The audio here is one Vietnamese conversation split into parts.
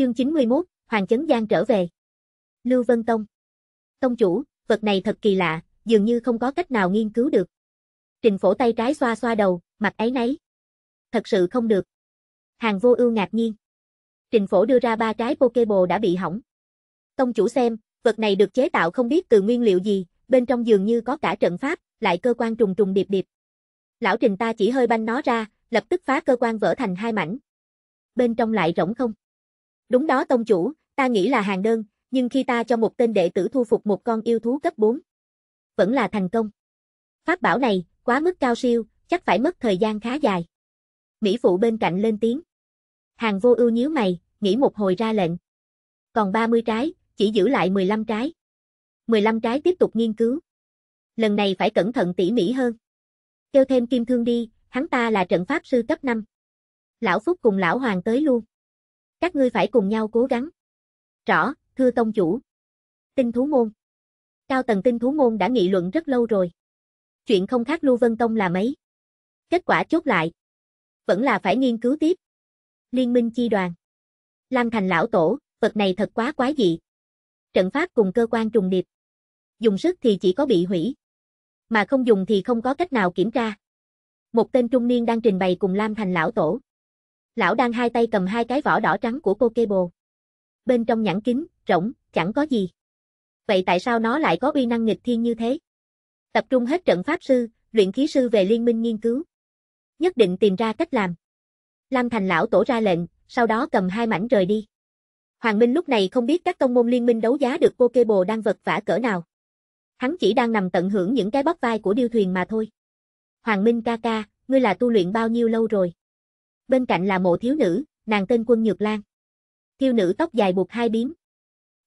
Chương 91, Hoàng Chấn Giang trở về. Lưu Vân Tông. Tông chủ, vật này thật kỳ lạ, dường như không có cách nào nghiên cứu được. Trình phổ tay trái xoa xoa đầu, mặt ấy nấy. Thật sự không được. Hàng vô ưu ngạc nhiên. Trình phổ đưa ra ba trái Pokéball đã bị hỏng. Tông chủ xem, vật này được chế tạo không biết từ nguyên liệu gì, bên trong dường như có cả trận pháp, lại cơ quan trùng trùng điệp điệp. Lão Trình ta chỉ hơi banh nó ra, lập tức phá cơ quan vỡ thành hai mảnh. Bên trong lại rỗng không. Đúng đó tông chủ, ta nghĩ là hàng đơn, nhưng khi ta cho một tên đệ tử thu phục một con yêu thú cấp 4, vẫn là thành công. Pháp bảo này, quá mức cao siêu, chắc phải mất thời gian khá dài. Mỹ phụ bên cạnh lên tiếng. Hàng vô ưu nhíu mày, nghĩ một hồi ra lệnh. Còn 30 trái, chỉ giữ lại 15 trái. 15 trái tiếp tục nghiên cứu. Lần này phải cẩn thận tỉ mỉ hơn. Kêu thêm kim thương đi, hắn ta là trận pháp sư cấp 5. Lão Phúc cùng lão Hoàng tới luôn. Các ngươi phải cùng nhau cố gắng. Rõ, thưa tông chủ. Tinh thú môn. Cao tầng tinh thú môn đã nghị luận rất lâu rồi. Chuyện không khác Lưu Vân Tông là mấy. Kết quả chốt lại. Vẫn là phải nghiên cứu tiếp. Liên minh chi đoàn. Lam thành lão tổ, vật này thật quá quái dị. Trận pháp cùng cơ quan trùng điệp. Dùng sức thì chỉ có bị hủy. Mà không dùng thì không có cách nào kiểm tra. Một tên trung niên đang trình bày cùng Lam thành lão tổ lão đang hai tay cầm hai cái vỏ đỏ trắng của cô kê bồ. Bên trong nhãn kính, rỗng, chẳng có gì. Vậy tại sao nó lại có uy năng nghịch thiên như thế? Tập trung hết trận pháp sư, luyện khí sư về liên minh nghiên cứu. Nhất định tìm ra cách làm. Lam Thành lão tổ ra lệnh, sau đó cầm hai mảnh rời đi. Hoàng Minh lúc này không biết các công môn liên minh đấu giá được cô kê bồ đang vật vả cỡ nào. Hắn chỉ đang nằm tận hưởng những cái bóp vai của điêu thuyền mà thôi. Hoàng Minh ca ca, ngươi là tu luyện bao nhiêu lâu rồi? bên cạnh là mộ thiếu nữ, nàng tên Quân Nhược Lan. Thiêu nữ tóc dài buộc hai biếm.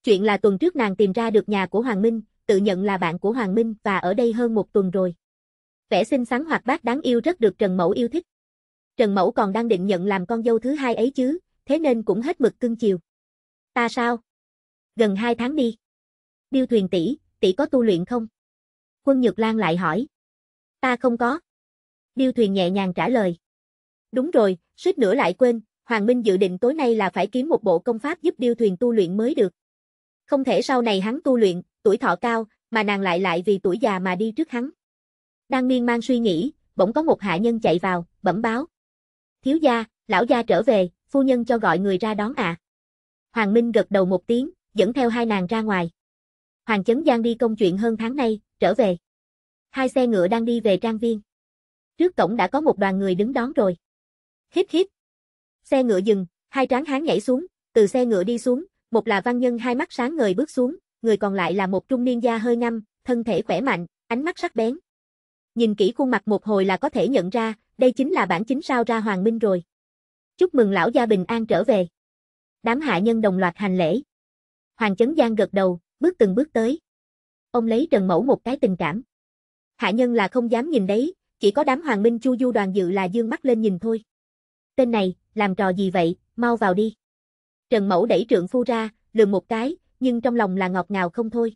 Chuyện là tuần trước nàng tìm ra được nhà của Hoàng Minh, tự nhận là bạn của Hoàng Minh và ở đây hơn một tuần rồi. Vẻ xinh xắn hoặc bát đáng yêu rất được Trần Mẫu yêu thích. Trần Mẫu còn đang định nhận làm con dâu thứ hai ấy chứ, thế nên cũng hết mực cưng chiều. Ta sao? Gần hai tháng đi. Điêu thuyền tỷ, tỷ có tu luyện không? Quân Nhược Lan lại hỏi. Ta không có. Điêu thuyền nhẹ nhàng trả lời. Đúng rồi, suýt nữa lại quên, Hoàng Minh dự định tối nay là phải kiếm một bộ công pháp giúp điêu thuyền tu luyện mới được. Không thể sau này hắn tu luyện, tuổi thọ cao, mà nàng lại lại vì tuổi già mà đi trước hắn. Đang miên man suy nghĩ, bỗng có một hạ nhân chạy vào, bẩm báo. Thiếu gia, lão gia trở về, phu nhân cho gọi người ra đón ạ. À. Hoàng Minh gật đầu một tiếng, dẫn theo hai nàng ra ngoài. Hoàng Chấn Giang đi công chuyện hơn tháng nay, trở về. Hai xe ngựa đang đi về trang viên. Trước cổng đã có một đoàn người đứng đón rồi. Híp híp. Xe ngựa dừng, hai tráng hán nhảy xuống, từ xe ngựa đi xuống, một là văn nhân hai mắt sáng ngời bước xuống, người còn lại là một trung niên da hơi ngăm, thân thể khỏe mạnh, ánh mắt sắc bén. Nhìn kỹ khuôn mặt một hồi là có thể nhận ra, đây chính là bản chính sao ra Hoàng Minh rồi. Chúc mừng lão gia bình an trở về. Đám hạ nhân đồng loạt hành lễ. Hoàng Chấn Giang gật đầu, bước từng bước tới. Ông lấy Trần Mẫu một cái tình cảm. Hạ nhân là không dám nhìn đấy, chỉ có đám Hoàng Minh Chu Du đoàn dự là dương mắt lên nhìn thôi tên này, làm trò gì vậy, mau vào đi. Trần Mẫu đẩy trượng phu ra, lườm một cái, nhưng trong lòng là ngọt ngào không thôi.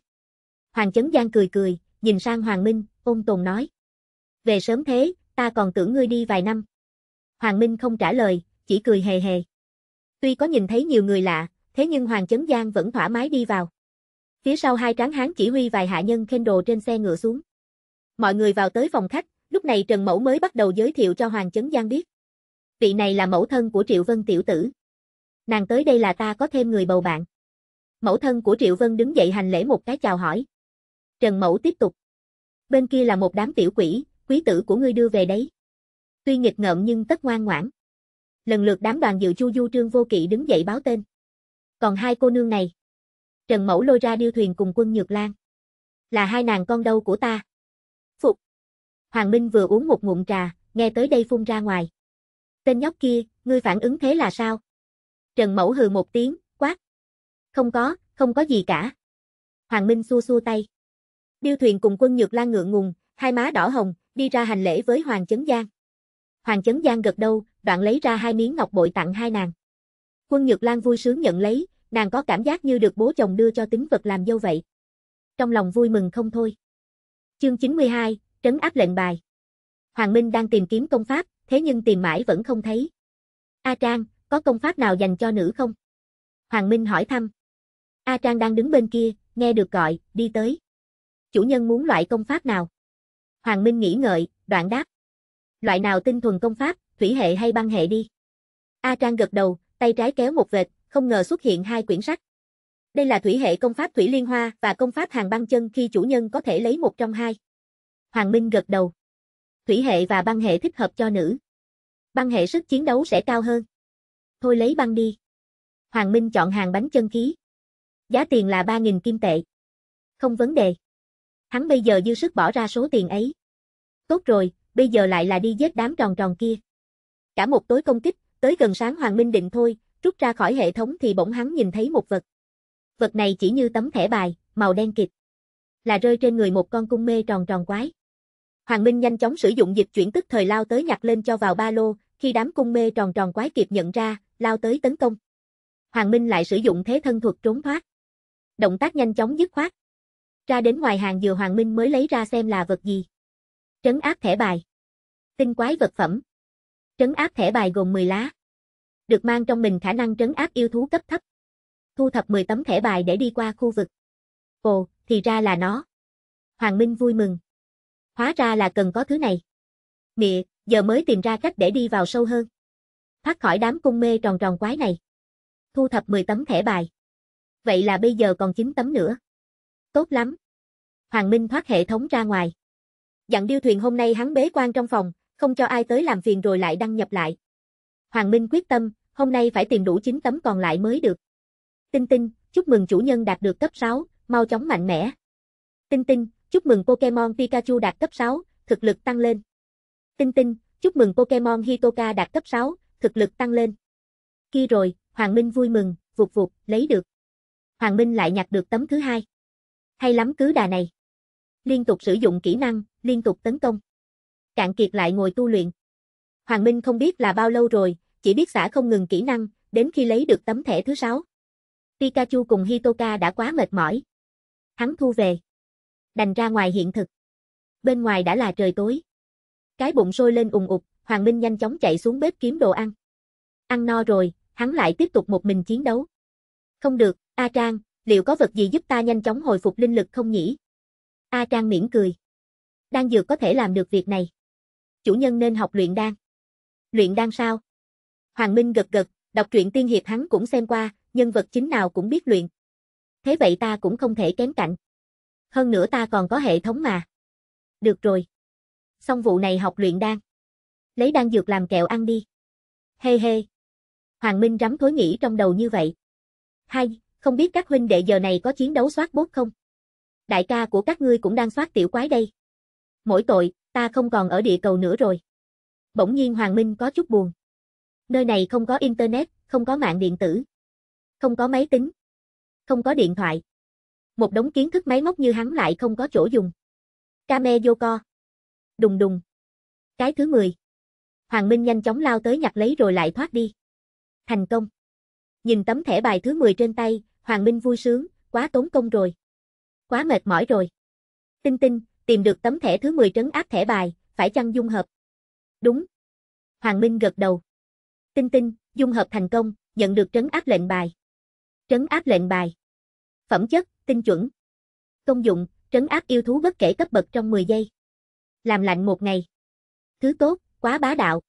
Hoàng Chấn Giang cười cười, nhìn sang Hoàng Minh, ôn tồn nói. Về sớm thế, ta còn tưởng ngươi đi vài năm. Hoàng Minh không trả lời, chỉ cười hề hề. Tuy có nhìn thấy nhiều người lạ, thế nhưng Hoàng Chấn Giang vẫn thoải mái đi vào. Phía sau hai tráng hán chỉ huy vài hạ nhân khen đồ trên xe ngựa xuống. Mọi người vào tới phòng khách, lúc này Trần Mẫu mới bắt đầu giới thiệu cho Hoàng Chấn Giang biết vị này là mẫu thân của Triệu Vân tiểu tử. Nàng tới đây là ta có thêm người bầu bạn. Mẫu thân của Triệu Vân đứng dậy hành lễ một cái chào hỏi. Trần Mẫu tiếp tục. Bên kia là một đám tiểu quỷ, quý tử của ngươi đưa về đấy. Tuy nghịch ngợm nhưng tất ngoan ngoãn. Lần lượt đám đoàn dự chu du trương vô kỵ đứng dậy báo tên. Còn hai cô nương này. Trần Mẫu lôi ra điêu thuyền cùng quân Nhược Lan. Là hai nàng con đâu của ta. Phục. Hoàng Minh vừa uống một ngụm trà, nghe tới đây phun ra ngoài tên nhóc kia, ngươi phản ứng thế là sao? Trần Mẫu hừ một tiếng, quát. Không có, không có gì cả. Hoàng Minh xua xua tay. Điêu thuyền cùng quân nhược lan ngượng ngùng, hai má đỏ hồng, đi ra hành lễ với Hoàng Chấn Giang. Hoàng Chấn Giang gật đầu, đoạn lấy ra hai miếng ngọc bội tặng hai nàng. Quân Nhược Lan vui sướng nhận lấy, nàng có cảm giác như được bố chồng đưa cho tính vật làm dâu vậy. Trong lòng vui mừng không thôi. Chương 92, trấn áp lệnh bài. Hoàng Minh đang tìm kiếm công pháp, thế nhưng tìm mãi vẫn không thấy. A Trang, có công pháp nào dành cho nữ không? Hoàng Minh hỏi thăm. A Trang đang đứng bên kia, nghe được gọi, đi tới. Chủ nhân muốn loại công pháp nào? Hoàng Minh nghĩ ngợi, đoạn đáp. Loại nào tinh thuần công pháp, thủy hệ hay băng hệ đi? A Trang gật đầu, tay trái kéo một vệt, không ngờ xuất hiện hai quyển sách. Đây là thủy hệ công pháp thủy liên hoa và công pháp hàng băng chân khi chủ nhân có thể lấy một trong hai. Hoàng Minh gật đầu thủy hệ và băng hệ thích hợp cho nữ. Băng hệ sức chiến đấu sẽ cao hơn. Thôi lấy băng đi. Hoàng Minh chọn hàng bánh chân khí. Giá tiền là 3.000 kim tệ. Không vấn đề. Hắn bây giờ dư sức bỏ ra số tiền ấy. Tốt rồi, bây giờ lại là đi giết đám tròn tròn kia. Cả một tối công kích, tới gần sáng Hoàng Minh định thôi, rút ra khỏi hệ thống thì bỗng hắn nhìn thấy một vật. Vật này chỉ như tấm thẻ bài, màu đen kịt. Là rơi trên người một con cung mê tròn tròn quái. Hoàng Minh nhanh chóng sử dụng dịch chuyển tức thời lao tới nhặt lên cho vào ba lô, khi đám cung mê tròn tròn quái kịp nhận ra, lao tới tấn công. Hoàng Minh lại sử dụng thế thân thuật trốn thoát. Động tác nhanh chóng dứt khoát. Ra đến ngoài hàng vừa Hoàng Minh mới lấy ra xem là vật gì. Trấn áp thẻ bài. Tinh quái vật phẩm. Trấn áp thẻ bài gồm 10 lá. Được mang trong mình khả năng trấn áp yêu thú cấp thấp. Thu thập 10 tấm thẻ bài để đi qua khu vực. Ồ, thì ra là nó. Hoàng Minh vui mừng. Hóa ra là cần có thứ này. Mịa, giờ mới tìm ra cách để đi vào sâu hơn. Thoát khỏi đám cung mê tròn tròn quái này. Thu thập 10 tấm thẻ bài. Vậy là bây giờ còn 9 tấm nữa. Tốt lắm. Hoàng Minh thoát hệ thống ra ngoài. Dặn điêu thuyền hôm nay hắn bế quan trong phòng, không cho ai tới làm phiền rồi lại đăng nhập lại. Hoàng Minh quyết tâm, hôm nay phải tìm đủ 9 tấm còn lại mới được. Tinh Tinh, chúc mừng chủ nhân đạt được cấp 6, mau chóng mạnh mẽ. Tinh Tinh, Chúc mừng Pokemon Pikachu đạt cấp 6, thực lực tăng lên. Tinh tinh, chúc mừng Pokemon Hitoka đạt cấp 6, thực lực tăng lên. Khi rồi, Hoàng Minh vui mừng, vụt vụt, lấy được. Hoàng Minh lại nhặt được tấm thứ hai. Hay lắm cứ đà này. Liên tục sử dụng kỹ năng, liên tục tấn công. Cạn kiệt lại ngồi tu luyện. Hoàng Minh không biết là bao lâu rồi, chỉ biết xả không ngừng kỹ năng, đến khi lấy được tấm thẻ thứ sáu. Pikachu cùng Hitoka đã quá mệt mỏi. Hắn thu về đành ra ngoài hiện thực. Bên ngoài đã là trời tối. Cái bụng sôi lên ùng ục, Hoàng Minh nhanh chóng chạy xuống bếp kiếm đồ ăn. Ăn no rồi, hắn lại tiếp tục một mình chiến đấu. Không được, A Trang, liệu có vật gì giúp ta nhanh chóng hồi phục linh lực không nhỉ? A Trang miễn cười. Đan dược có thể làm được việc này. Chủ nhân nên học luyện đan. Luyện đan sao? Hoàng Minh gật gật, đọc truyện tiên hiệp hắn cũng xem qua, nhân vật chính nào cũng biết luyện. Thế vậy ta cũng không thể kém cạnh. Hơn nữa ta còn có hệ thống mà. Được rồi. Xong vụ này học luyện đan. Lấy đan dược làm kẹo ăn đi. Hê hê. Hoàng Minh rắm thối nghĩ trong đầu như vậy. Hai, không biết các huynh đệ giờ này có chiến đấu soát bốt không? Đại ca của các ngươi cũng đang soát tiểu quái đây. Mỗi tội, ta không còn ở địa cầu nữa rồi. Bỗng nhiên Hoàng Minh có chút buồn. Nơi này không có internet, không có mạng điện tử, không có máy tính, không có điện thoại một đống kiến thức máy móc như hắn lại không có chỗ dùng. Kame co. Đùng đùng. Cái thứ 10. Hoàng Minh nhanh chóng lao tới nhặt lấy rồi lại thoát đi. Thành công. Nhìn tấm thẻ bài thứ 10 trên tay, Hoàng Minh vui sướng, quá tốn công rồi. Quá mệt mỏi rồi. Tinh tinh, tìm được tấm thẻ thứ 10 trấn áp thẻ bài, phải chăng dung hợp? Đúng. Hoàng Minh gật đầu. Tinh tinh, dung hợp thành công, nhận được trấn áp lệnh bài. Trấn áp lệnh bài. Phẩm chất, tinh chuẩn. Công dụng, trấn áp yêu thú bất kể cấp bậc trong 10 giây. Làm lạnh một ngày. Thứ tốt, quá bá đạo.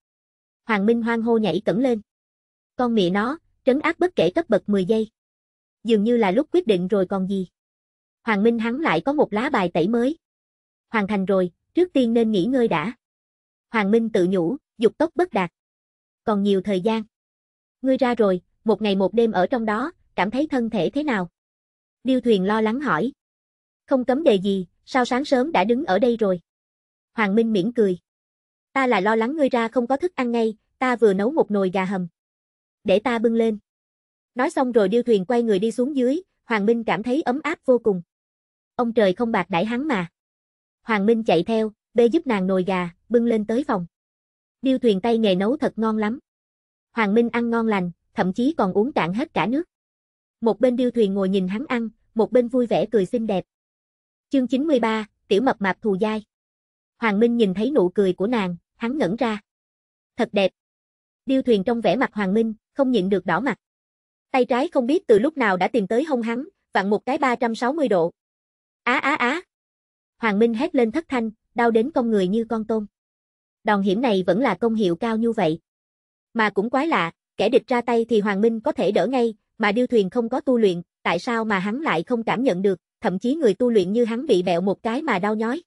Hoàng Minh hoang hô nhảy cẩn lên. Con mẹ nó, trấn áp bất kể cấp bậc 10 giây. Dường như là lúc quyết định rồi còn gì. Hoàng Minh hắn lại có một lá bài tẩy mới. Hoàn thành rồi, trước tiên nên nghỉ ngơi đã. Hoàng Minh tự nhủ, dục tốc bất đạt. Còn nhiều thời gian. Ngươi ra rồi, một ngày một đêm ở trong đó, cảm thấy thân thể thế nào? điêu thuyền lo lắng hỏi. Không cấm đề gì, sao sáng sớm đã đứng ở đây rồi? Hoàng Minh miễn cười. Ta là lo lắng ngươi ra không có thức ăn ngay, ta vừa nấu một nồi gà hầm. Để ta bưng lên. Nói xong rồi điêu thuyền quay người đi xuống dưới, Hoàng Minh cảm thấy ấm áp vô cùng. Ông trời không bạc đãi hắn mà. Hoàng Minh chạy theo, bê giúp nàng nồi gà, bưng lên tới phòng. Điêu thuyền tay nghề nấu thật ngon lắm. Hoàng Minh ăn ngon lành, thậm chí còn uống cạn hết cả nước một bên điêu thuyền ngồi nhìn hắn ăn, một bên vui vẻ cười xinh đẹp. Chương 93, Tiểu Mập Mạp Thù Dai Hoàng Minh nhìn thấy nụ cười của nàng, hắn ngẩn ra. Thật đẹp. Điêu thuyền trong vẻ mặt Hoàng Minh, không nhịn được đỏ mặt. Tay trái không biết từ lúc nào đã tìm tới hông hắn, vặn một cái 360 độ. Á á á. Hoàng Minh hét lên thất thanh, đau đến con người như con tôm. Đòn hiểm này vẫn là công hiệu cao như vậy. Mà cũng quái lạ, kẻ địch ra tay thì Hoàng Minh có thể đỡ ngay, mà điêu thuyền không có tu luyện, tại sao mà hắn lại không cảm nhận được, thậm chí người tu luyện như hắn bị bẹo một cái mà đau nhói.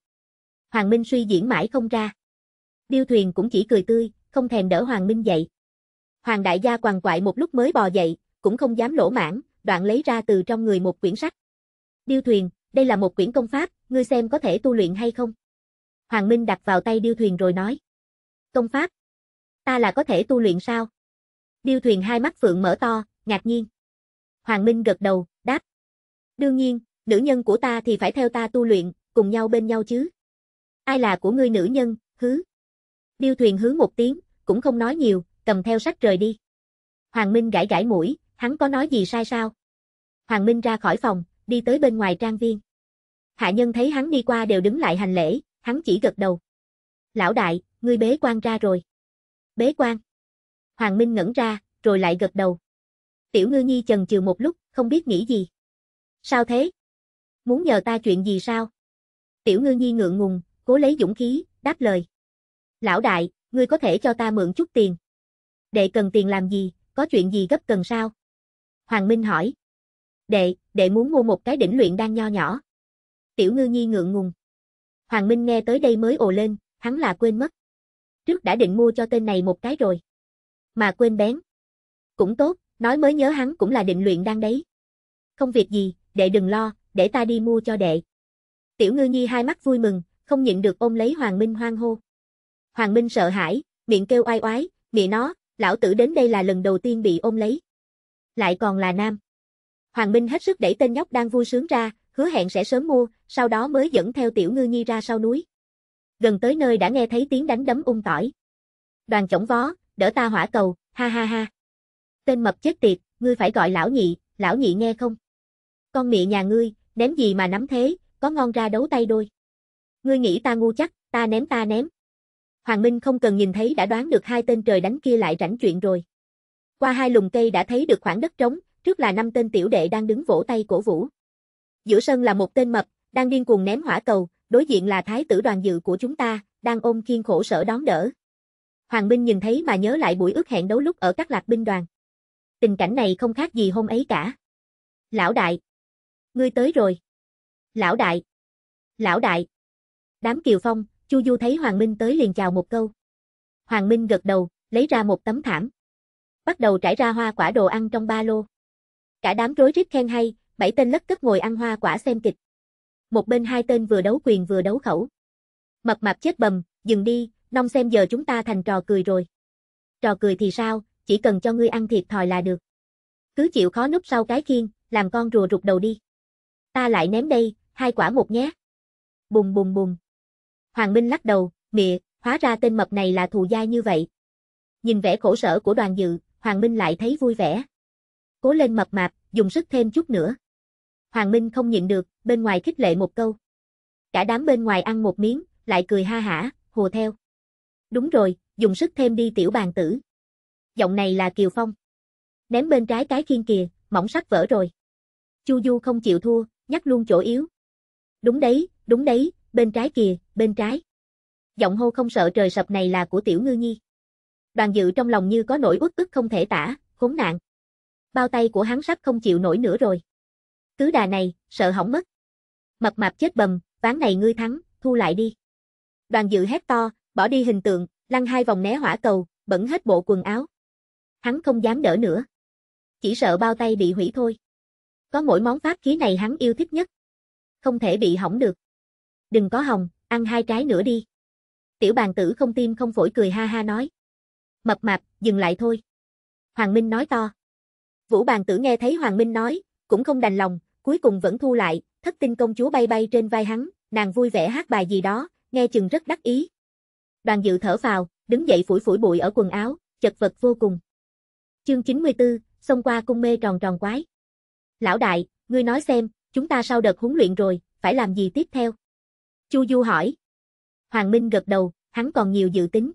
Hoàng Minh suy diễn mãi không ra. Điêu thuyền cũng chỉ cười tươi, không thèm đỡ Hoàng Minh dậy. Hoàng đại gia quằn quại một lúc mới bò dậy, cũng không dám lỗ mãn, đoạn lấy ra từ trong người một quyển sách. Điêu thuyền, đây là một quyển công pháp, ngươi xem có thể tu luyện hay không? Hoàng Minh đặt vào tay điêu thuyền rồi nói. Công pháp? Ta là có thể tu luyện sao? Điêu thuyền hai mắt phượng mở to, ngạc nhiên. Hoàng Minh gật đầu, đáp. Đương nhiên, nữ nhân của ta thì phải theo ta tu luyện, cùng nhau bên nhau chứ. Ai là của ngươi nữ nhân, hứ. Điêu thuyền hứ một tiếng, cũng không nói nhiều, cầm theo sách rời đi. Hoàng Minh gãi gãi mũi, hắn có nói gì sai sao? Hoàng Minh ra khỏi phòng, đi tới bên ngoài trang viên. Hạ nhân thấy hắn đi qua đều đứng lại hành lễ, hắn chỉ gật đầu. Lão đại, ngươi bế quan ra rồi. Bế quan. Hoàng Minh ngẩn ra, rồi lại gật đầu. Tiểu ngư nhi chần chừ một lúc, không biết nghĩ gì. Sao thế? Muốn nhờ ta chuyện gì sao? Tiểu ngư nhi ngượng ngùng, cố lấy dũng khí, đáp lời. Lão đại, ngươi có thể cho ta mượn chút tiền. Đệ cần tiền làm gì, có chuyện gì gấp cần sao? Hoàng Minh hỏi. Đệ, đệ muốn mua một cái đỉnh luyện đan nho nhỏ. Tiểu ngư nhi ngượng ngùng. Hoàng Minh nghe tới đây mới ồ lên, hắn là quên mất. Trước đã định mua cho tên này một cái rồi. Mà quên bén. Cũng tốt, Nói mới nhớ hắn cũng là định luyện đang đấy. Không việc gì, đệ đừng lo, để ta đi mua cho đệ. Tiểu ngư nhi hai mắt vui mừng, không nhịn được ôm lấy Hoàng Minh hoang hô. Hoàng Minh sợ hãi, miệng kêu oai oái, mẹ nó, lão tử đến đây là lần đầu tiên bị ôm lấy. Lại còn là nam. Hoàng Minh hết sức đẩy tên nhóc đang vui sướng ra, hứa hẹn sẽ sớm mua, sau đó mới dẫn theo tiểu ngư nhi ra sau núi. Gần tới nơi đã nghe thấy tiếng đánh đấm ung tỏi. Đoàn chổng vó, đỡ ta hỏa cầu, ha ha ha. Tên mập chết tiệt, ngươi phải gọi lão nhị, lão nhị nghe không? Con mẹ nhà ngươi, ném gì mà nắm thế, có ngon ra đấu tay đôi. Ngươi nghĩ ta ngu chắc, ta ném ta ném. Hoàng Minh không cần nhìn thấy đã đoán được hai tên trời đánh kia lại rảnh chuyện rồi. Qua hai lùm cây đã thấy được khoảng đất trống, trước là năm tên tiểu đệ đang đứng vỗ tay cổ vũ. Giữa sân là một tên mập, đang điên cuồng ném hỏa cầu, đối diện là thái tử đoàn dự của chúng ta, đang ôm khiên khổ sở đón đỡ. Hoàng Minh nhìn thấy mà nhớ lại buổi ước hẹn đấu lúc ở các lạc binh đoàn tình cảnh này không khác gì hôm ấy cả. Lão đại! Ngươi tới rồi! Lão đại! Lão đại! Đám Kiều Phong, Chu Du thấy Hoàng Minh tới liền chào một câu. Hoàng Minh gật đầu, lấy ra một tấm thảm. Bắt đầu trải ra hoa quả đồ ăn trong ba lô. Cả đám rối rít khen hay, bảy tên lất cất ngồi ăn hoa quả xem kịch. Một bên hai tên vừa đấu quyền vừa đấu khẩu. Mập mạp chết bầm, dừng đi, nông xem giờ chúng ta thành trò cười rồi. Trò cười thì sao, chỉ cần cho ngươi ăn thiệt thòi là được. Cứ chịu khó núp sau cái khiên, làm con rùa rụt đầu đi. Ta lại ném đây, hai quả một nhé. Bùng bùng bùng. Hoàng Minh lắc đầu, mịa, hóa ra tên mập này là thù dai như vậy. Nhìn vẻ khổ sở của đoàn dự, Hoàng Minh lại thấy vui vẻ. Cố lên mập mạp, dùng sức thêm chút nữa. Hoàng Minh không nhịn được, bên ngoài khích lệ một câu. Cả đám bên ngoài ăn một miếng, lại cười ha hả, hồ theo. Đúng rồi, dùng sức thêm đi tiểu bàn tử giọng này là Kiều Phong. Ném bên trái cái khiên kìa, mỏng sắt vỡ rồi. Chu Du không chịu thua, nhắc luôn chỗ yếu. Đúng đấy, đúng đấy, bên trái kìa, bên trái. Giọng hô không sợ trời sập này là của Tiểu Ngư Nhi. Đoàn dự trong lòng như có nỗi uất ức không thể tả, khốn nạn. Bao tay của hắn sắp không chịu nổi nữa rồi. Cứ đà này, sợ hỏng mất. Mập mạp chết bầm, ván này ngươi thắng, thu lại đi. Đoàn dự hét to, bỏ đi hình tượng, lăn hai vòng né hỏa cầu, bẩn hết bộ quần áo hắn không dám đỡ nữa. Chỉ sợ bao tay bị hủy thôi. Có mỗi món pháp khí này hắn yêu thích nhất. Không thể bị hỏng được. Đừng có hồng, ăn hai trái nữa đi. Tiểu bàn tử không tim không phổi cười ha ha nói. Mập mạp, dừng lại thôi. Hoàng Minh nói to. Vũ bàn tử nghe thấy Hoàng Minh nói, cũng không đành lòng, cuối cùng vẫn thu lại, thất tinh công chúa bay bay trên vai hắn, nàng vui vẻ hát bài gì đó, nghe chừng rất đắc ý. Đoàn dự thở vào đứng dậy phủi phủi bụi ở quần áo, chật vật vô cùng. Chương 94, xông qua cung mê tròn tròn quái. Lão đại, ngươi nói xem, chúng ta sau đợt huấn luyện rồi, phải làm gì tiếp theo? Chu Du hỏi. Hoàng Minh gật đầu, hắn còn nhiều dự tính.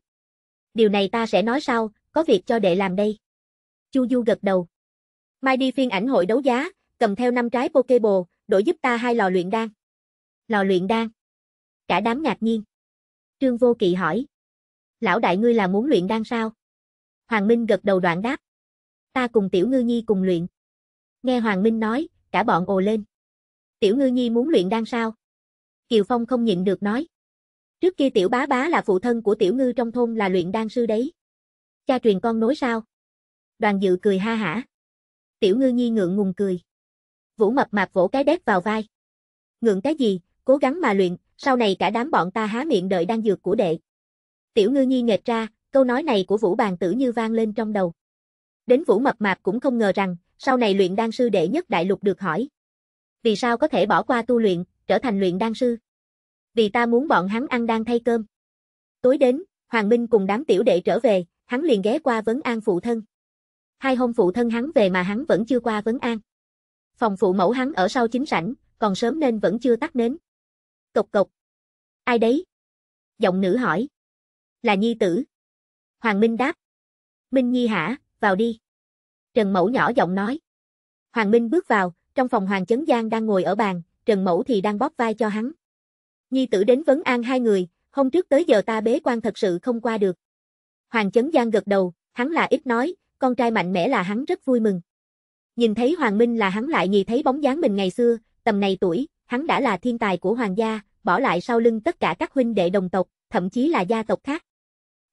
Điều này ta sẽ nói sau, có việc cho đệ làm đây. Chu Du gật đầu. Mai đi phiên ảnh hội đấu giá, cầm theo năm trái Pokéball, đổi giúp ta hai lò luyện đan. Lò luyện đan. Cả đám ngạc nhiên. Trương Vô Kỵ hỏi. Lão đại ngươi là muốn luyện đan sao? Hoàng Minh gật đầu đoạn đáp ta cùng Tiểu Ngư Nhi cùng luyện. Nghe Hoàng Minh nói, cả bọn ồ lên. Tiểu Ngư Nhi muốn luyện đan sao? Kiều Phong không nhịn được nói. Trước kia Tiểu Bá Bá là phụ thân của Tiểu Ngư trong thôn là luyện đan sư đấy. Cha truyền con nối sao? Đoàn dự cười ha hả. Tiểu Ngư Nhi ngượng ngùng cười. Vũ mập mạp vỗ cái đét vào vai. Ngượng cái gì, cố gắng mà luyện, sau này cả đám bọn ta há miệng đợi đan dược của đệ. Tiểu Ngư Nhi nghệt ra, câu nói này của Vũ Bàn Tử như vang lên trong đầu. Đến Vũ Mập Mạp cũng không ngờ rằng, sau này luyện đan sư đệ nhất đại lục được hỏi. Vì sao có thể bỏ qua tu luyện, trở thành luyện đan sư? Vì ta muốn bọn hắn ăn đan thay cơm. Tối đến, Hoàng Minh cùng đám tiểu đệ trở về, hắn liền ghé qua vấn an phụ thân. Hai hôm phụ thân hắn về mà hắn vẫn chưa qua vấn an. Phòng phụ mẫu hắn ở sau chính sảnh, còn sớm nên vẫn chưa tắt nến. Cộc cộc. Ai đấy? Giọng nữ hỏi. Là nhi tử. Hoàng Minh đáp. Minh nhi hả, vào đi. Trần Mẫu nhỏ giọng nói. Hoàng Minh bước vào, trong phòng Hoàng Chấn Giang đang ngồi ở bàn, Trần Mẫu thì đang bóp vai cho hắn. Nhi tử đến vấn an hai người, hôm trước tới giờ ta bế quan thật sự không qua được. Hoàng Chấn Giang gật đầu, hắn là ít nói, con trai mạnh mẽ là hắn rất vui mừng. Nhìn thấy Hoàng Minh là hắn lại nhì thấy bóng dáng mình ngày xưa, tầm này tuổi, hắn đã là thiên tài của Hoàng gia, bỏ lại sau lưng tất cả các huynh đệ đồng tộc, thậm chí là gia tộc khác.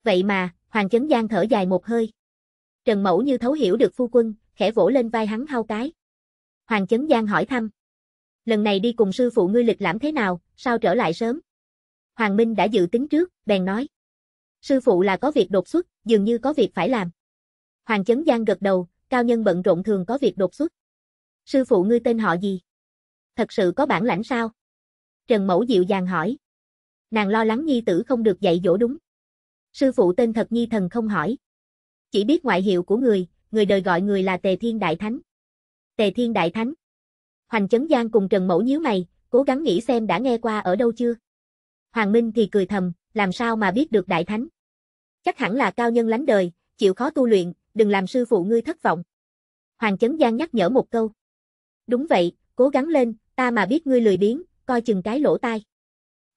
Vậy mà, Hoàng Chấn Giang thở dài một hơi. Trần Mẫu như thấu hiểu được phu quân, khẽ vỗ lên vai hắn hao cái. Hoàng Chấn Giang hỏi thăm. Lần này đi cùng sư phụ ngươi lịch lãm thế nào, sao trở lại sớm? Hoàng Minh đã dự tính trước, bèn nói. Sư phụ là có việc đột xuất, dường như có việc phải làm. Hoàng Chấn Giang gật đầu, cao nhân bận rộn thường có việc đột xuất. Sư phụ ngươi tên họ gì? Thật sự có bản lãnh sao? Trần Mẫu dịu dàng hỏi. Nàng lo lắng nhi tử không được dạy dỗ đúng. Sư phụ tên thật nhi thần không hỏi. Chỉ biết ngoại hiệu của người, người đời gọi người là Tề Thiên Đại Thánh. Tề Thiên Đại Thánh. Hoành Chấn Giang cùng Trần Mẫu nhíu mày, cố gắng nghĩ xem đã nghe qua ở đâu chưa. Hoàng Minh thì cười thầm, làm sao mà biết được Đại Thánh. Chắc hẳn là cao nhân lánh đời, chịu khó tu luyện, đừng làm sư phụ ngươi thất vọng. Hoàng Chấn Giang nhắc nhở một câu. Đúng vậy, cố gắng lên, ta mà biết ngươi lười biếng, coi chừng cái lỗ tai.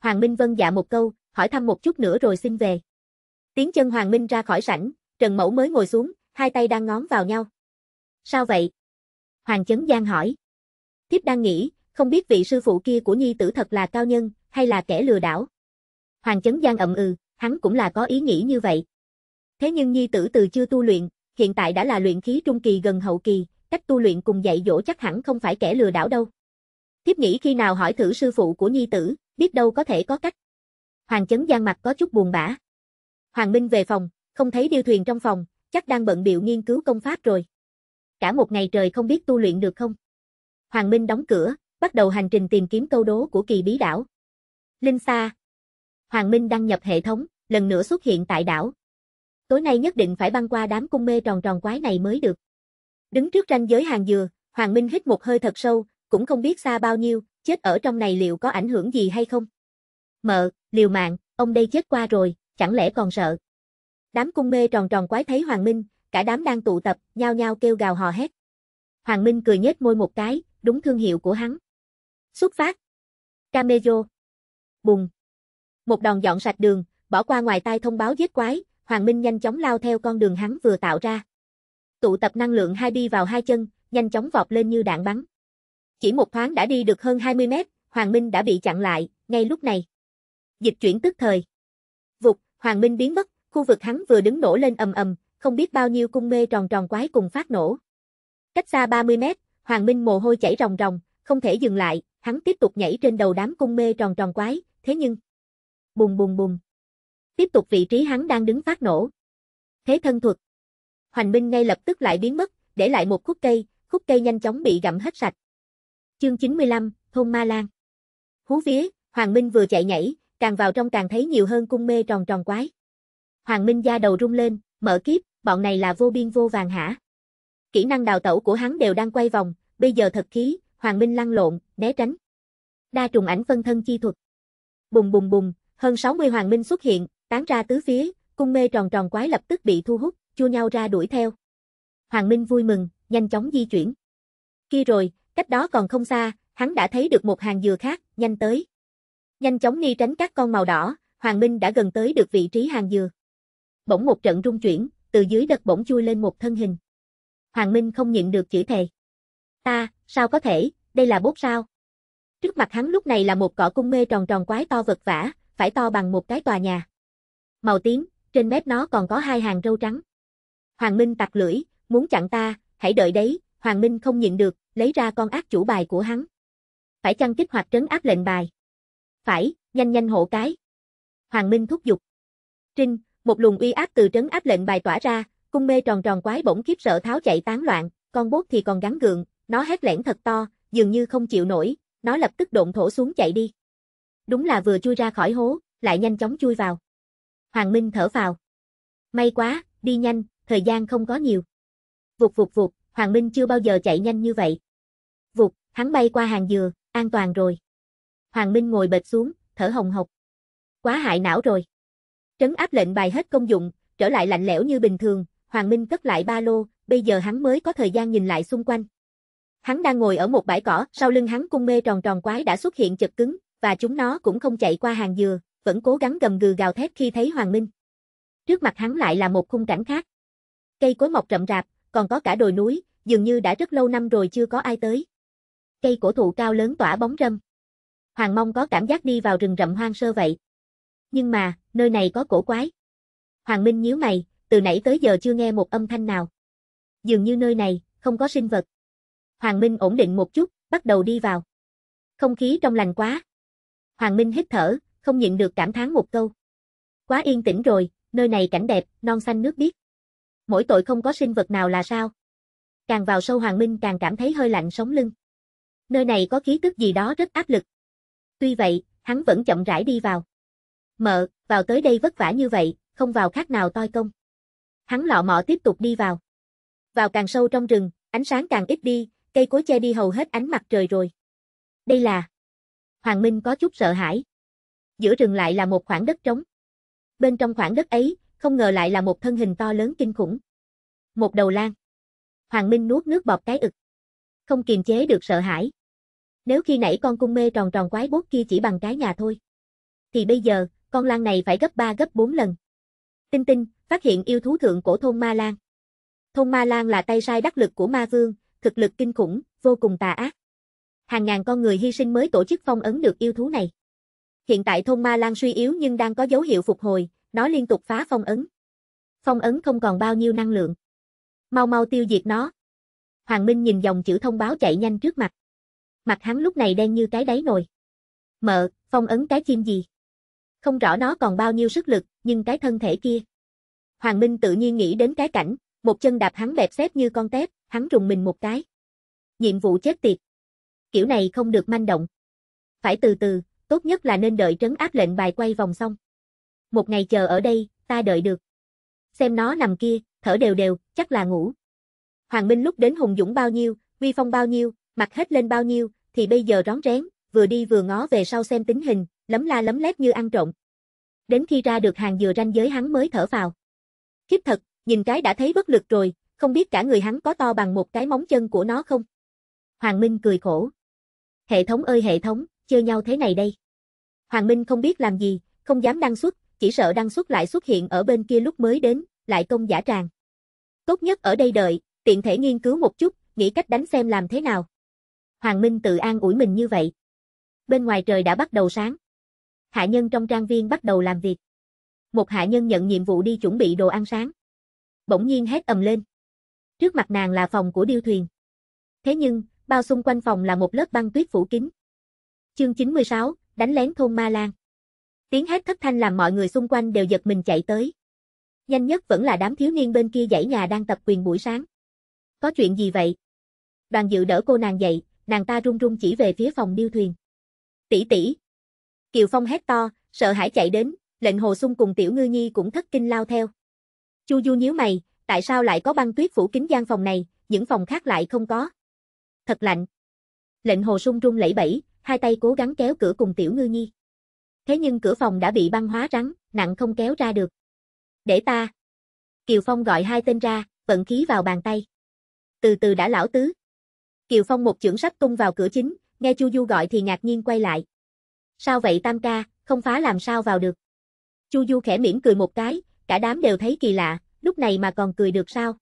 Hoàng Minh vân dạ một câu, hỏi thăm một chút nữa rồi xin về. Tiếng chân Hoàng Minh ra khỏi sảnh, Trần Mẫu mới ngồi xuống, hai tay đang ngóm vào nhau. Sao vậy? Hoàng Chấn Giang hỏi. Thiếp đang nghĩ, không biết vị sư phụ kia của nhi tử thật là cao nhân, hay là kẻ lừa đảo. Hoàng Chấn Giang ậm ừ, hắn cũng là có ý nghĩ như vậy. Thế nhưng nhi tử từ chưa tu luyện, hiện tại đã là luyện khí trung kỳ gần hậu kỳ, cách tu luyện cùng dạy dỗ chắc hẳn không phải kẻ lừa đảo đâu. Thiếp nghĩ khi nào hỏi thử sư phụ của nhi tử, biết đâu có thể có cách. Hoàng Chấn Giang mặt có chút buồn bã. Hoàng Minh về phòng, không thấy điêu thuyền trong phòng, chắc đang bận biệu nghiên cứu công pháp rồi. Cả một ngày trời không biết tu luyện được không. Hoàng Minh đóng cửa, bắt đầu hành trình tìm kiếm câu đố của kỳ bí đảo. Linh Sa Hoàng Minh đăng nhập hệ thống, lần nữa xuất hiện tại đảo. Tối nay nhất định phải băng qua đám cung mê tròn tròn quái này mới được. Đứng trước ranh giới hàng dừa, Hoàng Minh hít một hơi thật sâu, cũng không biết xa bao nhiêu, chết ở trong này liệu có ảnh hưởng gì hay không. Mợ, liều mạng, ông đây chết qua rồi, chẳng lẽ còn sợ. Đám cung mê tròn tròn quái thấy Hoàng Minh, cả đám đang tụ tập, nhao nhao kêu gào hò hét. Hoàng Minh cười nhếch môi một cái, đúng thương hiệu của hắn. Xuất phát. Cameo. Bùng. Một đòn dọn sạch đường, bỏ qua ngoài tai thông báo giết quái, Hoàng Minh nhanh chóng lao theo con đường hắn vừa tạo ra. Tụ tập năng lượng hai bi vào hai chân, nhanh chóng vọt lên như đạn bắn. Chỉ một thoáng đã đi được hơn 20 mét, Hoàng Minh đã bị chặn lại, ngay lúc này. Dịch chuyển tức thời. Vụt, Hoàng Minh biến mất, Khu vực hắn vừa đứng nổ lên ầm ầm, không biết bao nhiêu cung mê tròn tròn quái cùng phát nổ. Cách xa 30 mét, Hoàng Minh mồ hôi chảy ròng ròng, không thể dừng lại, hắn tiếp tục nhảy trên đầu đám cung mê tròn tròn quái, thế nhưng... Bùng bùng bùng. Tiếp tục vị trí hắn đang đứng phát nổ. Thế thân thuật. Hoành Minh ngay lập tức lại biến mất, để lại một khúc cây, khúc cây nhanh chóng bị gặm hết sạch. Chương 95, Thôn Ma Lan. Hú vía, Hoàng Minh vừa chạy nhảy, càng vào trong càng thấy nhiều hơn cung mê tròn tròn quái. Hoàng Minh gia đầu rung lên, mở kiếp, bọn này là vô biên vô vàng hả? Kỹ năng đào tẩu của hắn đều đang quay vòng, bây giờ thật khí, Hoàng Minh lăn lộn, né tránh. Đa trùng ảnh phân thân chi thuật. Bùng bùng bùng, hơn 60 Hoàng Minh xuất hiện, tán ra tứ phía, cung mê tròn tròn quái lập tức bị thu hút, chua nhau ra đuổi theo. Hoàng Minh vui mừng, nhanh chóng di chuyển. Kia rồi, cách đó còn không xa, hắn đã thấy được một hàng dừa khác, nhanh tới. Nhanh chóng ni tránh các con màu đỏ, Hoàng Minh đã gần tới được vị trí hàng dừa bỗng một trận rung chuyển, từ dưới đất bỗng chui lên một thân hình. Hoàng Minh không nhịn được chửi thề. Ta, sao có thể, đây là bốt sao? Trước mặt hắn lúc này là một cỏ cung mê tròn tròn quái to vật vả, phải to bằng một cái tòa nhà. Màu tím, trên mép nó còn có hai hàng râu trắng. Hoàng Minh tặc lưỡi, muốn chặn ta, hãy đợi đấy, Hoàng Minh không nhịn được, lấy ra con ác chủ bài của hắn. Phải chăng kích hoạt trấn áp lệnh bài? Phải, nhanh nhanh hộ cái. Hoàng Minh thúc giục. Trinh, một luồng uy áp từ trấn áp lệnh bài tỏa ra, cung mê tròn tròn quái bỗng kiếp sợ tháo chạy tán loạn, con bốt thì còn gắn gượng, nó hét lẻn thật to, dường như không chịu nổi, nó lập tức độn thổ xuống chạy đi. Đúng là vừa chui ra khỏi hố, lại nhanh chóng chui vào. Hoàng Minh thở vào. May quá, đi nhanh, thời gian không có nhiều. Vụt vụt vụt, Hoàng Minh chưa bao giờ chạy nhanh như vậy. Vụt, hắn bay qua hàng dừa, an toàn rồi. Hoàng Minh ngồi bệt xuống, thở hồng hộc. Quá hại não rồi. Trấn áp lệnh bài hết công dụng, trở lại lạnh lẽo như bình thường, Hoàng Minh cất lại ba lô, bây giờ hắn mới có thời gian nhìn lại xung quanh. Hắn đang ngồi ở một bãi cỏ, sau lưng hắn cung mê tròn tròn quái đã xuất hiện chật cứng, và chúng nó cũng không chạy qua hàng dừa, vẫn cố gắng gầm gừ gào thét khi thấy Hoàng Minh. Trước mặt hắn lại là một khung cảnh khác. Cây cối mọc rậm rạp, còn có cả đồi núi, dường như đã rất lâu năm rồi chưa có ai tới. Cây cổ thụ cao lớn tỏa bóng râm. Hoàng Mông có cảm giác đi vào rừng rậm hoang sơ vậy nhưng mà, nơi này có cổ quái. Hoàng Minh nhíu mày, từ nãy tới giờ chưa nghe một âm thanh nào. Dường như nơi này, không có sinh vật. Hoàng Minh ổn định một chút, bắt đầu đi vào. Không khí trong lành quá. Hoàng Minh hít thở, không nhịn được cảm thán một câu. Quá yên tĩnh rồi, nơi này cảnh đẹp, non xanh nước biếc. Mỗi tội không có sinh vật nào là sao? Càng vào sâu Hoàng Minh càng cảm thấy hơi lạnh sống lưng. Nơi này có khí tức gì đó rất áp lực. Tuy vậy, hắn vẫn chậm rãi đi vào. Mợ, vào tới đây vất vả như vậy, không vào khác nào toi công. Hắn lọ mọ tiếp tục đi vào. Vào càng sâu trong rừng, ánh sáng càng ít đi, cây cối che đi hầu hết ánh mặt trời rồi. Đây là... Hoàng Minh có chút sợ hãi. Giữa rừng lại là một khoảng đất trống. Bên trong khoảng đất ấy, không ngờ lại là một thân hình to lớn kinh khủng. Một đầu lan. Hoàng Minh nuốt nước bọt cái ực. Không kiềm chế được sợ hãi. Nếu khi nãy con cung mê tròn tròn quái bốt kia chỉ bằng cái nhà thôi. Thì bây giờ, con lan này phải gấp 3 gấp 4 lần. Tinh tinh, phát hiện yêu thú thượng cổ thôn Ma Lan. Thôn Ma Lan là tay sai đắc lực của Ma Vương, thực lực kinh khủng, vô cùng tà ác. Hàng ngàn con người hy sinh mới tổ chức phong ấn được yêu thú này. Hiện tại thôn Ma Lan suy yếu nhưng đang có dấu hiệu phục hồi, nó liên tục phá phong ấn. Phong ấn không còn bao nhiêu năng lượng. Mau mau tiêu diệt nó. Hoàng Minh nhìn dòng chữ thông báo chạy nhanh trước mặt. Mặt hắn lúc này đen như cái đáy nồi. Mợ, phong ấn cái chim gì? Không rõ nó còn bao nhiêu sức lực, nhưng cái thân thể kia. Hoàng Minh tự nhiên nghĩ đến cái cảnh, một chân đạp hắn bẹp xếp như con tép, hắn rùng mình một cái. Nhiệm vụ chết tiệt. Kiểu này không được manh động. Phải từ từ, tốt nhất là nên đợi trấn áp lệnh bài quay vòng xong. Một ngày chờ ở đây, ta đợi được. Xem nó nằm kia, thở đều đều, chắc là ngủ. Hoàng Minh lúc đến hùng dũng bao nhiêu, uy phong bao nhiêu, mặt hết lên bao nhiêu, thì bây giờ rón rén, vừa đi vừa ngó về sau xem tính hình, lấm la lấm lét như ăn trộm. Đến khi ra được hàng dừa ranh giới hắn mới thở vào. kiếp thật, nhìn cái đã thấy bất lực rồi, không biết cả người hắn có to bằng một cái móng chân của nó không? Hoàng Minh cười khổ. Hệ thống ơi hệ thống, chơi nhau thế này đây. Hoàng Minh không biết làm gì, không dám đăng xuất, chỉ sợ đăng xuất lại xuất hiện ở bên kia lúc mới đến, lại công giả tràng. Tốt nhất ở đây đợi, tiện thể nghiên cứu một chút, nghĩ cách đánh xem làm thế nào. Hoàng Minh tự an ủi mình như vậy. Bên ngoài trời đã bắt đầu sáng hạ nhân trong trang viên bắt đầu làm việc. Một hạ nhân nhận nhiệm vụ đi chuẩn bị đồ ăn sáng. Bỗng nhiên hét ầm lên. Trước mặt nàng là phòng của điêu thuyền. Thế nhưng, bao xung quanh phòng là một lớp băng tuyết phủ kín. Chương 96, đánh lén thôn Ma Lan. Tiếng hét thất thanh làm mọi người xung quanh đều giật mình chạy tới. Nhanh nhất vẫn là đám thiếu niên bên kia dãy nhà đang tập quyền buổi sáng. Có chuyện gì vậy? Đoàn dự đỡ cô nàng dậy, nàng ta run run chỉ về phía phòng điêu thuyền. Tỷ tỷ, Kiều Phong hét to, sợ hãi chạy đến, lệnh Hồ Sung cùng Tiểu Ngư Nhi cũng thất kinh lao theo. Chu Du nhíu mày, tại sao lại có băng tuyết phủ kính gian phòng này, những phòng khác lại không có? Thật lạnh. Lệnh Hồ Sung run lẩy bẩy, hai tay cố gắng kéo cửa cùng Tiểu Ngư Nhi. Thế nhưng cửa phòng đã bị băng hóa rắn, nặng không kéo ra được. Để ta. Kiều Phong gọi hai tên ra, vận khí vào bàn tay. Từ từ đã lão tứ. Kiều Phong một chưởng sách tung vào cửa chính, nghe Chu Du gọi thì ngạc nhiên quay lại. Sao vậy tam ca, không phá làm sao vào được? Chu Du khẽ mỉm cười một cái, cả đám đều thấy kỳ lạ, lúc này mà còn cười được sao?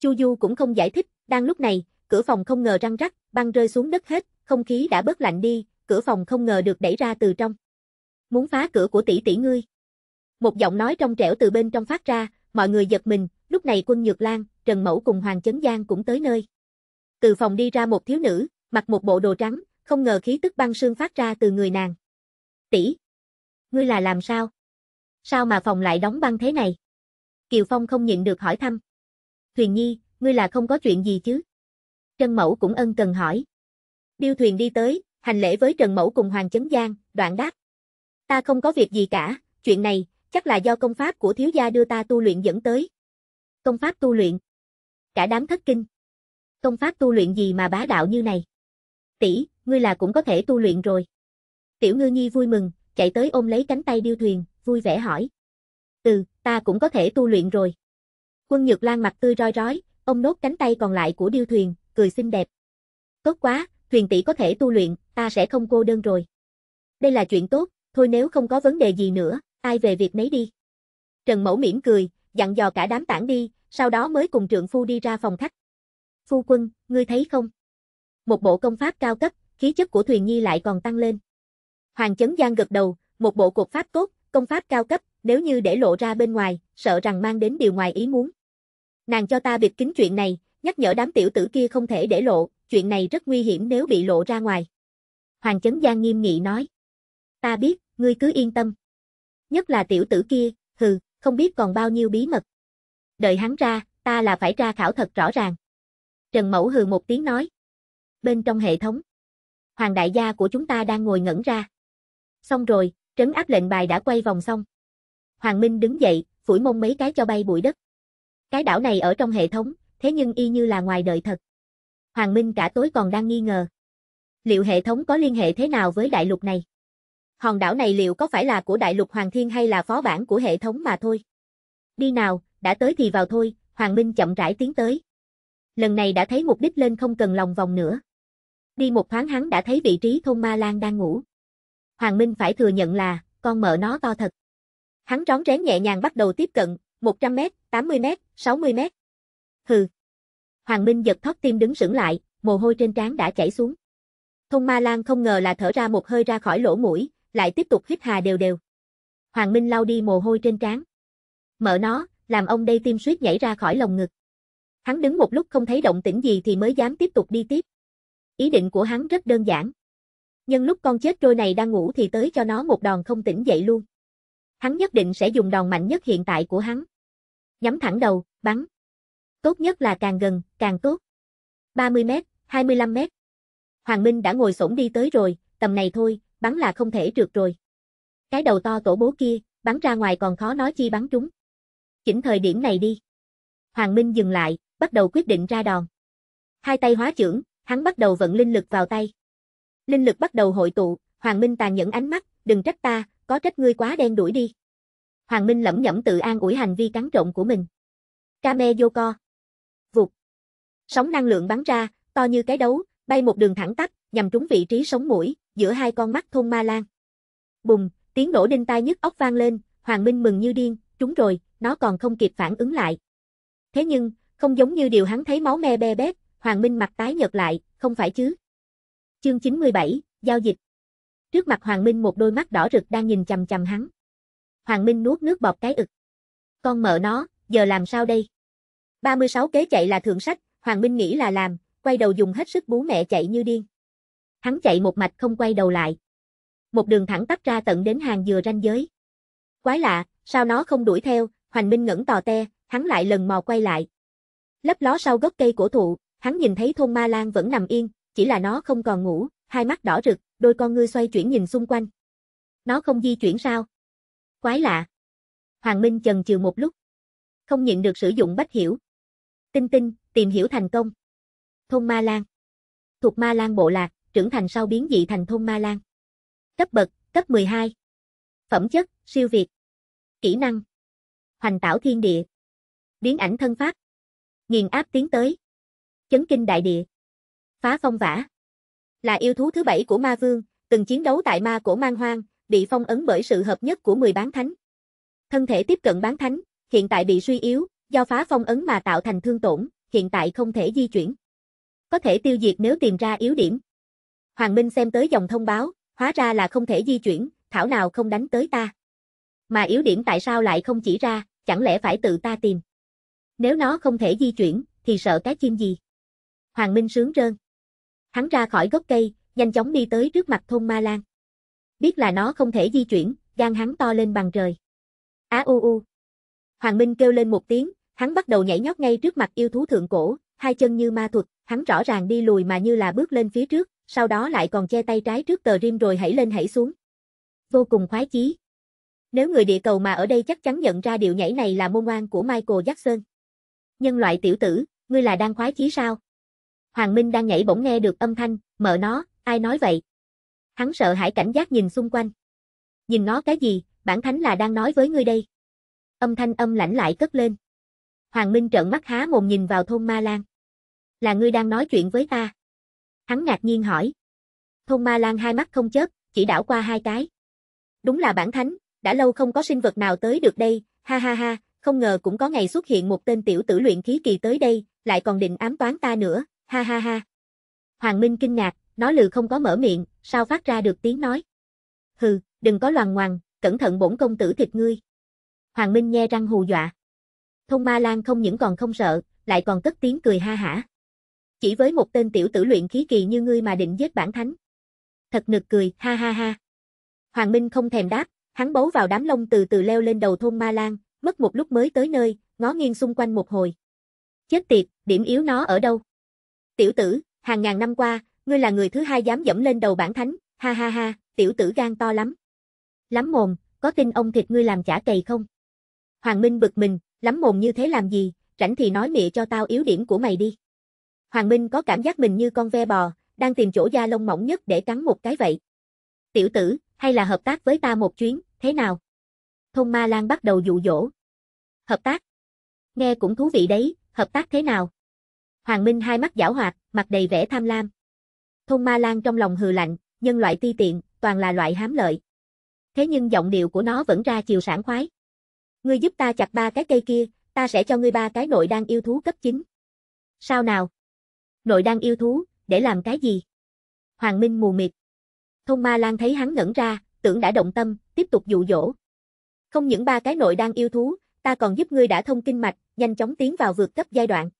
Chu Du cũng không giải thích, đang lúc này, cửa phòng không ngờ răng rắc, băng rơi xuống đất hết, không khí đã bớt lạnh đi, cửa phòng không ngờ được đẩy ra từ trong. Muốn phá cửa của tỷ tỷ ngươi. Một giọng nói trong trẻo từ bên trong phát ra, mọi người giật mình, lúc này quân Nhược Lan, Trần Mẫu cùng Hoàng Chấn Giang cũng tới nơi. Từ phòng đi ra một thiếu nữ, mặc một bộ đồ trắng, không ngờ khí tức băng sương phát ra từ người nàng. Tỷ, ngươi là làm sao? Sao mà phòng lại đóng băng thế này? Kiều Phong không nhịn được hỏi thăm. Thuyền Nhi, ngươi là không có chuyện gì chứ? Trần Mẫu cũng ân cần hỏi. Điêu thuyền đi tới, hành lễ với Trần Mẫu cùng Hoàng Chấn Giang, đoạn đáp. Ta không có việc gì cả, chuyện này, chắc là do công pháp của thiếu gia đưa ta tu luyện dẫn tới. Công pháp tu luyện. Cả đám thất kinh. Công pháp tu luyện gì mà bá đạo như này? Tỷ, ngươi là cũng có thể tu luyện rồi. Tiểu ngư nhi vui mừng, chạy tới ôm lấy cánh tay điêu thuyền, vui vẻ hỏi. Ừ, ta cũng có thể tu luyện rồi. Quân Nhược Lan mặt tươi roi rói, ôm nốt cánh tay còn lại của điêu thuyền, cười xinh đẹp. Tốt quá, thuyền tỷ có thể tu luyện, ta sẽ không cô đơn rồi. Đây là chuyện tốt, thôi nếu không có vấn đề gì nữa, ai về việc nấy đi. Trần Mẫu mỉm cười, dặn dò cả đám tản đi, sau đó mới cùng trượng phu đi ra phòng khách. Phu quân, ngươi thấy không? Một bộ công pháp cao cấp, khí chất của Thuyền Nhi lại còn tăng lên. Hoàng Chấn Giang gật đầu, một bộ cuộc pháp tốt, công pháp cao cấp, nếu như để lộ ra bên ngoài, sợ rằng mang đến điều ngoài ý muốn. Nàng cho ta biệt kín chuyện này, nhắc nhở đám tiểu tử kia không thể để lộ, chuyện này rất nguy hiểm nếu bị lộ ra ngoài. Hoàng Chấn Giang nghiêm nghị nói. Ta biết, ngươi cứ yên tâm. Nhất là tiểu tử kia, hừ, không biết còn bao nhiêu bí mật. Đợi hắn ra, ta là phải ra khảo thật rõ ràng. Trần Mẫu hừ một tiếng nói. Bên trong hệ thống hoàng đại gia của chúng ta đang ngồi ngẩn ra. Xong rồi, trấn áp lệnh bài đã quay vòng xong. Hoàng Minh đứng dậy, phủi mông mấy cái cho bay bụi đất. Cái đảo này ở trong hệ thống, thế nhưng y như là ngoài đời thật. Hoàng Minh cả tối còn đang nghi ngờ. Liệu hệ thống có liên hệ thế nào với đại lục này? Hòn đảo này liệu có phải là của đại lục Hoàng Thiên hay là phó bản của hệ thống mà thôi? Đi nào, đã tới thì vào thôi, Hoàng Minh chậm rãi tiến tới. Lần này đã thấy mục đích lên không cần lòng vòng nữa. Đi một thoáng hắn đã thấy vị trí thôn ma lan đang ngủ. Hoàng Minh phải thừa nhận là, con mợ nó to thật. Hắn rón rén nhẹ nhàng bắt đầu tiếp cận, 100m, 80m, 60m. Hừ. Hoàng Minh giật thót tim đứng sững lại, mồ hôi trên trán đã chảy xuống. Thôn ma lan không ngờ là thở ra một hơi ra khỏi lỗ mũi, lại tiếp tục hít hà đều đều. Hoàng Minh lau đi mồ hôi trên trán. Mở nó, làm ông đây tim suýt nhảy ra khỏi lồng ngực. Hắn đứng một lúc không thấy động tĩnh gì thì mới dám tiếp tục đi tiếp ý định của hắn rất đơn giản. Nhân lúc con chết trôi này đang ngủ thì tới cho nó một đòn không tỉnh dậy luôn. Hắn nhất định sẽ dùng đòn mạnh nhất hiện tại của hắn. Nhắm thẳng đầu, bắn. Tốt nhất là càng gần, càng tốt. 30 mét, 25 mét. Hoàng Minh đã ngồi xổm đi tới rồi, tầm này thôi, bắn là không thể trượt rồi. Cái đầu to tổ bố kia, bắn ra ngoài còn khó nói chi bắn trúng. Chỉnh thời điểm này đi. Hoàng Minh dừng lại, bắt đầu quyết định ra đòn. Hai tay hóa trưởng hắn bắt đầu vận linh lực vào tay. Linh lực bắt đầu hội tụ, Hoàng Minh tàn nhẫn ánh mắt, đừng trách ta, có trách ngươi quá đen đuổi đi. Hoàng Minh lẩm nhẩm tự an ủi hành vi cắn trộn của mình. Kame vô co. Vụt. Sóng năng lượng bắn ra, to như cái đấu, bay một đường thẳng tắp, nhằm trúng vị trí sống mũi, giữa hai con mắt thôn ma lan. Bùng, tiếng nổ đinh tai nhức óc vang lên, Hoàng Minh mừng như điên, trúng rồi, nó còn không kịp phản ứng lại. Thế nhưng, không giống như điều hắn thấy máu me be bét, Hoàng Minh mặt tái nhợt lại, không phải chứ. Chương 97, giao dịch. Trước mặt Hoàng Minh một đôi mắt đỏ rực đang nhìn chằm chằm hắn. Hoàng Minh nuốt nước bọt cái ực. Con mợ nó, giờ làm sao đây? 36 kế chạy là thượng sách, Hoàng Minh nghĩ là làm, quay đầu dùng hết sức bú mẹ chạy như điên. Hắn chạy một mạch không quay đầu lại. Một đường thẳng tắp ra tận đến hàng dừa ranh giới. Quái lạ, sao nó không đuổi theo, Hoàng Minh ngẩn tò te, hắn lại lần mò quay lại. Lấp ló sau gốc cây cổ thụ, Hắn nhìn thấy thôn ma lan vẫn nằm yên, chỉ là nó không còn ngủ, hai mắt đỏ rực, đôi con ngươi xoay chuyển nhìn xung quanh. Nó không di chuyển sao? Quái lạ. Hoàng Minh chần chừ một lúc. Không nhịn được sử dụng bách hiểu. Tinh tinh, tìm hiểu thành công. Thôn Ma Lan. Thuộc Ma Lan bộ lạc, trưởng thành sau biến dị thành thôn Ma Lan. Cấp bậc, cấp 12. Phẩm chất, siêu việt. Kỹ năng. Hoành tảo thiên địa. Biến ảnh thân pháp. Nghiền áp tiến tới chấn kinh đại địa. Phá phong vả là yêu thú thứ bảy của ma vương, từng chiến đấu tại ma cổ mang hoang, bị phong ấn bởi sự hợp nhất của 10 bán thánh. Thân thể tiếp cận bán thánh, hiện tại bị suy yếu, do phá phong ấn mà tạo thành thương tổn, hiện tại không thể di chuyển. Có thể tiêu diệt nếu tìm ra yếu điểm. Hoàng Minh xem tới dòng thông báo, hóa ra là không thể di chuyển, thảo nào không đánh tới ta. Mà yếu điểm tại sao lại không chỉ ra, chẳng lẽ phải tự ta tìm. Nếu nó không thể di chuyển, thì sợ cái chim gì? Hoàng Minh sướng rơn. Hắn ra khỏi gốc cây, nhanh chóng đi tới trước mặt thôn Ma Lan. Biết là nó không thể di chuyển, gan hắn to lên bằng trời. Á u u. Hoàng Minh kêu lên một tiếng, hắn bắt đầu nhảy nhót ngay trước mặt yêu thú thượng cổ, hai chân như ma thuật, hắn rõ ràng đi lùi mà như là bước lên phía trước, sau đó lại còn che tay trái trước tờ rim rồi hãy lên hãy xuống. Vô cùng khoái chí. Nếu người địa cầu mà ở đây chắc chắn nhận ra điệu nhảy này là môn ngoan của Michael Jackson. Nhân loại tiểu tử, ngươi là đang khoái chí sao? Hoàng Minh đang nhảy bỗng nghe được âm thanh, mở nó, ai nói vậy? Hắn sợ hãi cảnh giác nhìn xung quanh. Nhìn nó cái gì, bản thánh là đang nói với ngươi đây. Âm thanh âm lãnh lại cất lên. Hoàng Minh trợn mắt há mồm nhìn vào thôn Ma Lan. Là ngươi đang nói chuyện với ta. Hắn ngạc nhiên hỏi. Thôn Ma Lan hai mắt không chớp, chỉ đảo qua hai cái. Đúng là bản thánh, đã lâu không có sinh vật nào tới được đây, ha ha ha, không ngờ cũng có ngày xuất hiện một tên tiểu tử luyện khí kỳ tới đây, lại còn định ám toán ta nữa, Ha ha ha. Hoàng Minh kinh ngạc, nó lừ không có mở miệng, sao phát ra được tiếng nói. Hừ, đừng có loàn ngoằng, cẩn thận bổn công tử thịt ngươi. Hoàng Minh nghe răng hù dọa. Thông Ma Lan không những còn không sợ, lại còn cất tiếng cười ha hả. Chỉ với một tên tiểu tử luyện khí kỳ như ngươi mà định giết bản thánh. Thật nực cười, ha ha ha. Hoàng Minh không thèm đáp, hắn bấu vào đám lông từ từ leo lên đầu thôn Ma Lan, mất một lúc mới tới nơi, ngó nghiêng xung quanh một hồi. Chết tiệt, điểm yếu nó ở đâu? Tiểu tử, hàng ngàn năm qua, ngươi là người thứ hai dám dẫm lên đầu bản thánh, ha ha ha, tiểu tử gan to lắm. Lắm mồm, có tin ông thịt ngươi làm chả cầy không? Hoàng Minh bực mình, lắm mồm như thế làm gì, rảnh thì nói mẹ cho tao yếu điểm của mày đi. Hoàng Minh có cảm giác mình như con ve bò, đang tìm chỗ da lông mỏng nhất để cắn một cái vậy. Tiểu tử, hay là hợp tác với ta một chuyến, thế nào? Thôn Ma Lan bắt đầu dụ dỗ. Hợp tác? Nghe cũng thú vị đấy, hợp tác thế nào? Hoàng Minh hai mắt giảo hoạt, mặt đầy vẻ tham lam. Thông Ma Lan trong lòng hừ lạnh, nhân loại ti tiện, toàn là loại hám lợi. Thế nhưng giọng điệu của nó vẫn ra chiều sảng khoái. Ngươi giúp ta chặt ba cái cây kia, ta sẽ cho ngươi ba cái nội đang yêu thú cấp 9. Sao nào? Nội đang yêu thú, để làm cái gì? Hoàng Minh mù mịt. Thông Ma Lan thấy hắn ngẩn ra, tưởng đã động tâm, tiếp tục dụ dỗ. Không những ba cái nội đang yêu thú, ta còn giúp ngươi đã thông kinh mạch, nhanh chóng tiến vào vượt cấp giai đoạn.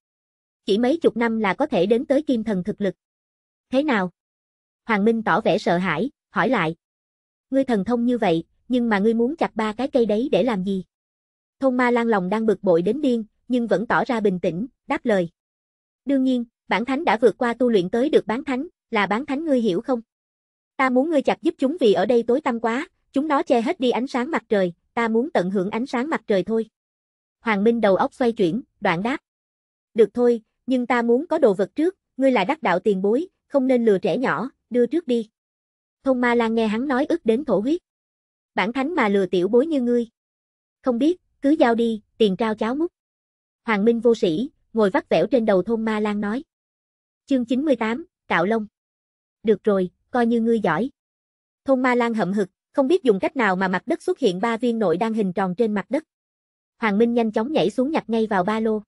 Chỉ mấy chục năm là có thể đến tới kim thần thực lực. Thế nào? Hoàng Minh tỏ vẻ sợ hãi, hỏi lại. Ngươi thần thông như vậy, nhưng mà ngươi muốn chặt ba cái cây đấy để làm gì? Thôn ma lan lòng đang bực bội đến điên, nhưng vẫn tỏ ra bình tĩnh, đáp lời. Đương nhiên, bản thánh đã vượt qua tu luyện tới được bán thánh, là bán thánh ngươi hiểu không? Ta muốn ngươi chặt giúp chúng vì ở đây tối tăm quá, chúng nó che hết đi ánh sáng mặt trời, ta muốn tận hưởng ánh sáng mặt trời thôi. Hoàng Minh đầu óc xoay chuyển, đoạn đáp. Được thôi, nhưng ta muốn có đồ vật trước, ngươi là đắc đạo tiền bối, không nên lừa trẻ nhỏ, đưa trước đi. Thông ma lan nghe hắn nói ức đến thổ huyết. Bản thánh mà lừa tiểu bối như ngươi. Không biết, cứ giao đi, tiền trao cháo múc. Hoàng Minh vô sĩ, ngồi vắt vẻo trên đầu thôn ma lan nói. Chương 98, Cạo Long. Được rồi, coi như ngươi giỏi. Thôn ma lan hậm hực, không biết dùng cách nào mà mặt đất xuất hiện ba viên nội đang hình tròn trên mặt đất. Hoàng Minh nhanh chóng nhảy xuống nhặt ngay vào ba lô.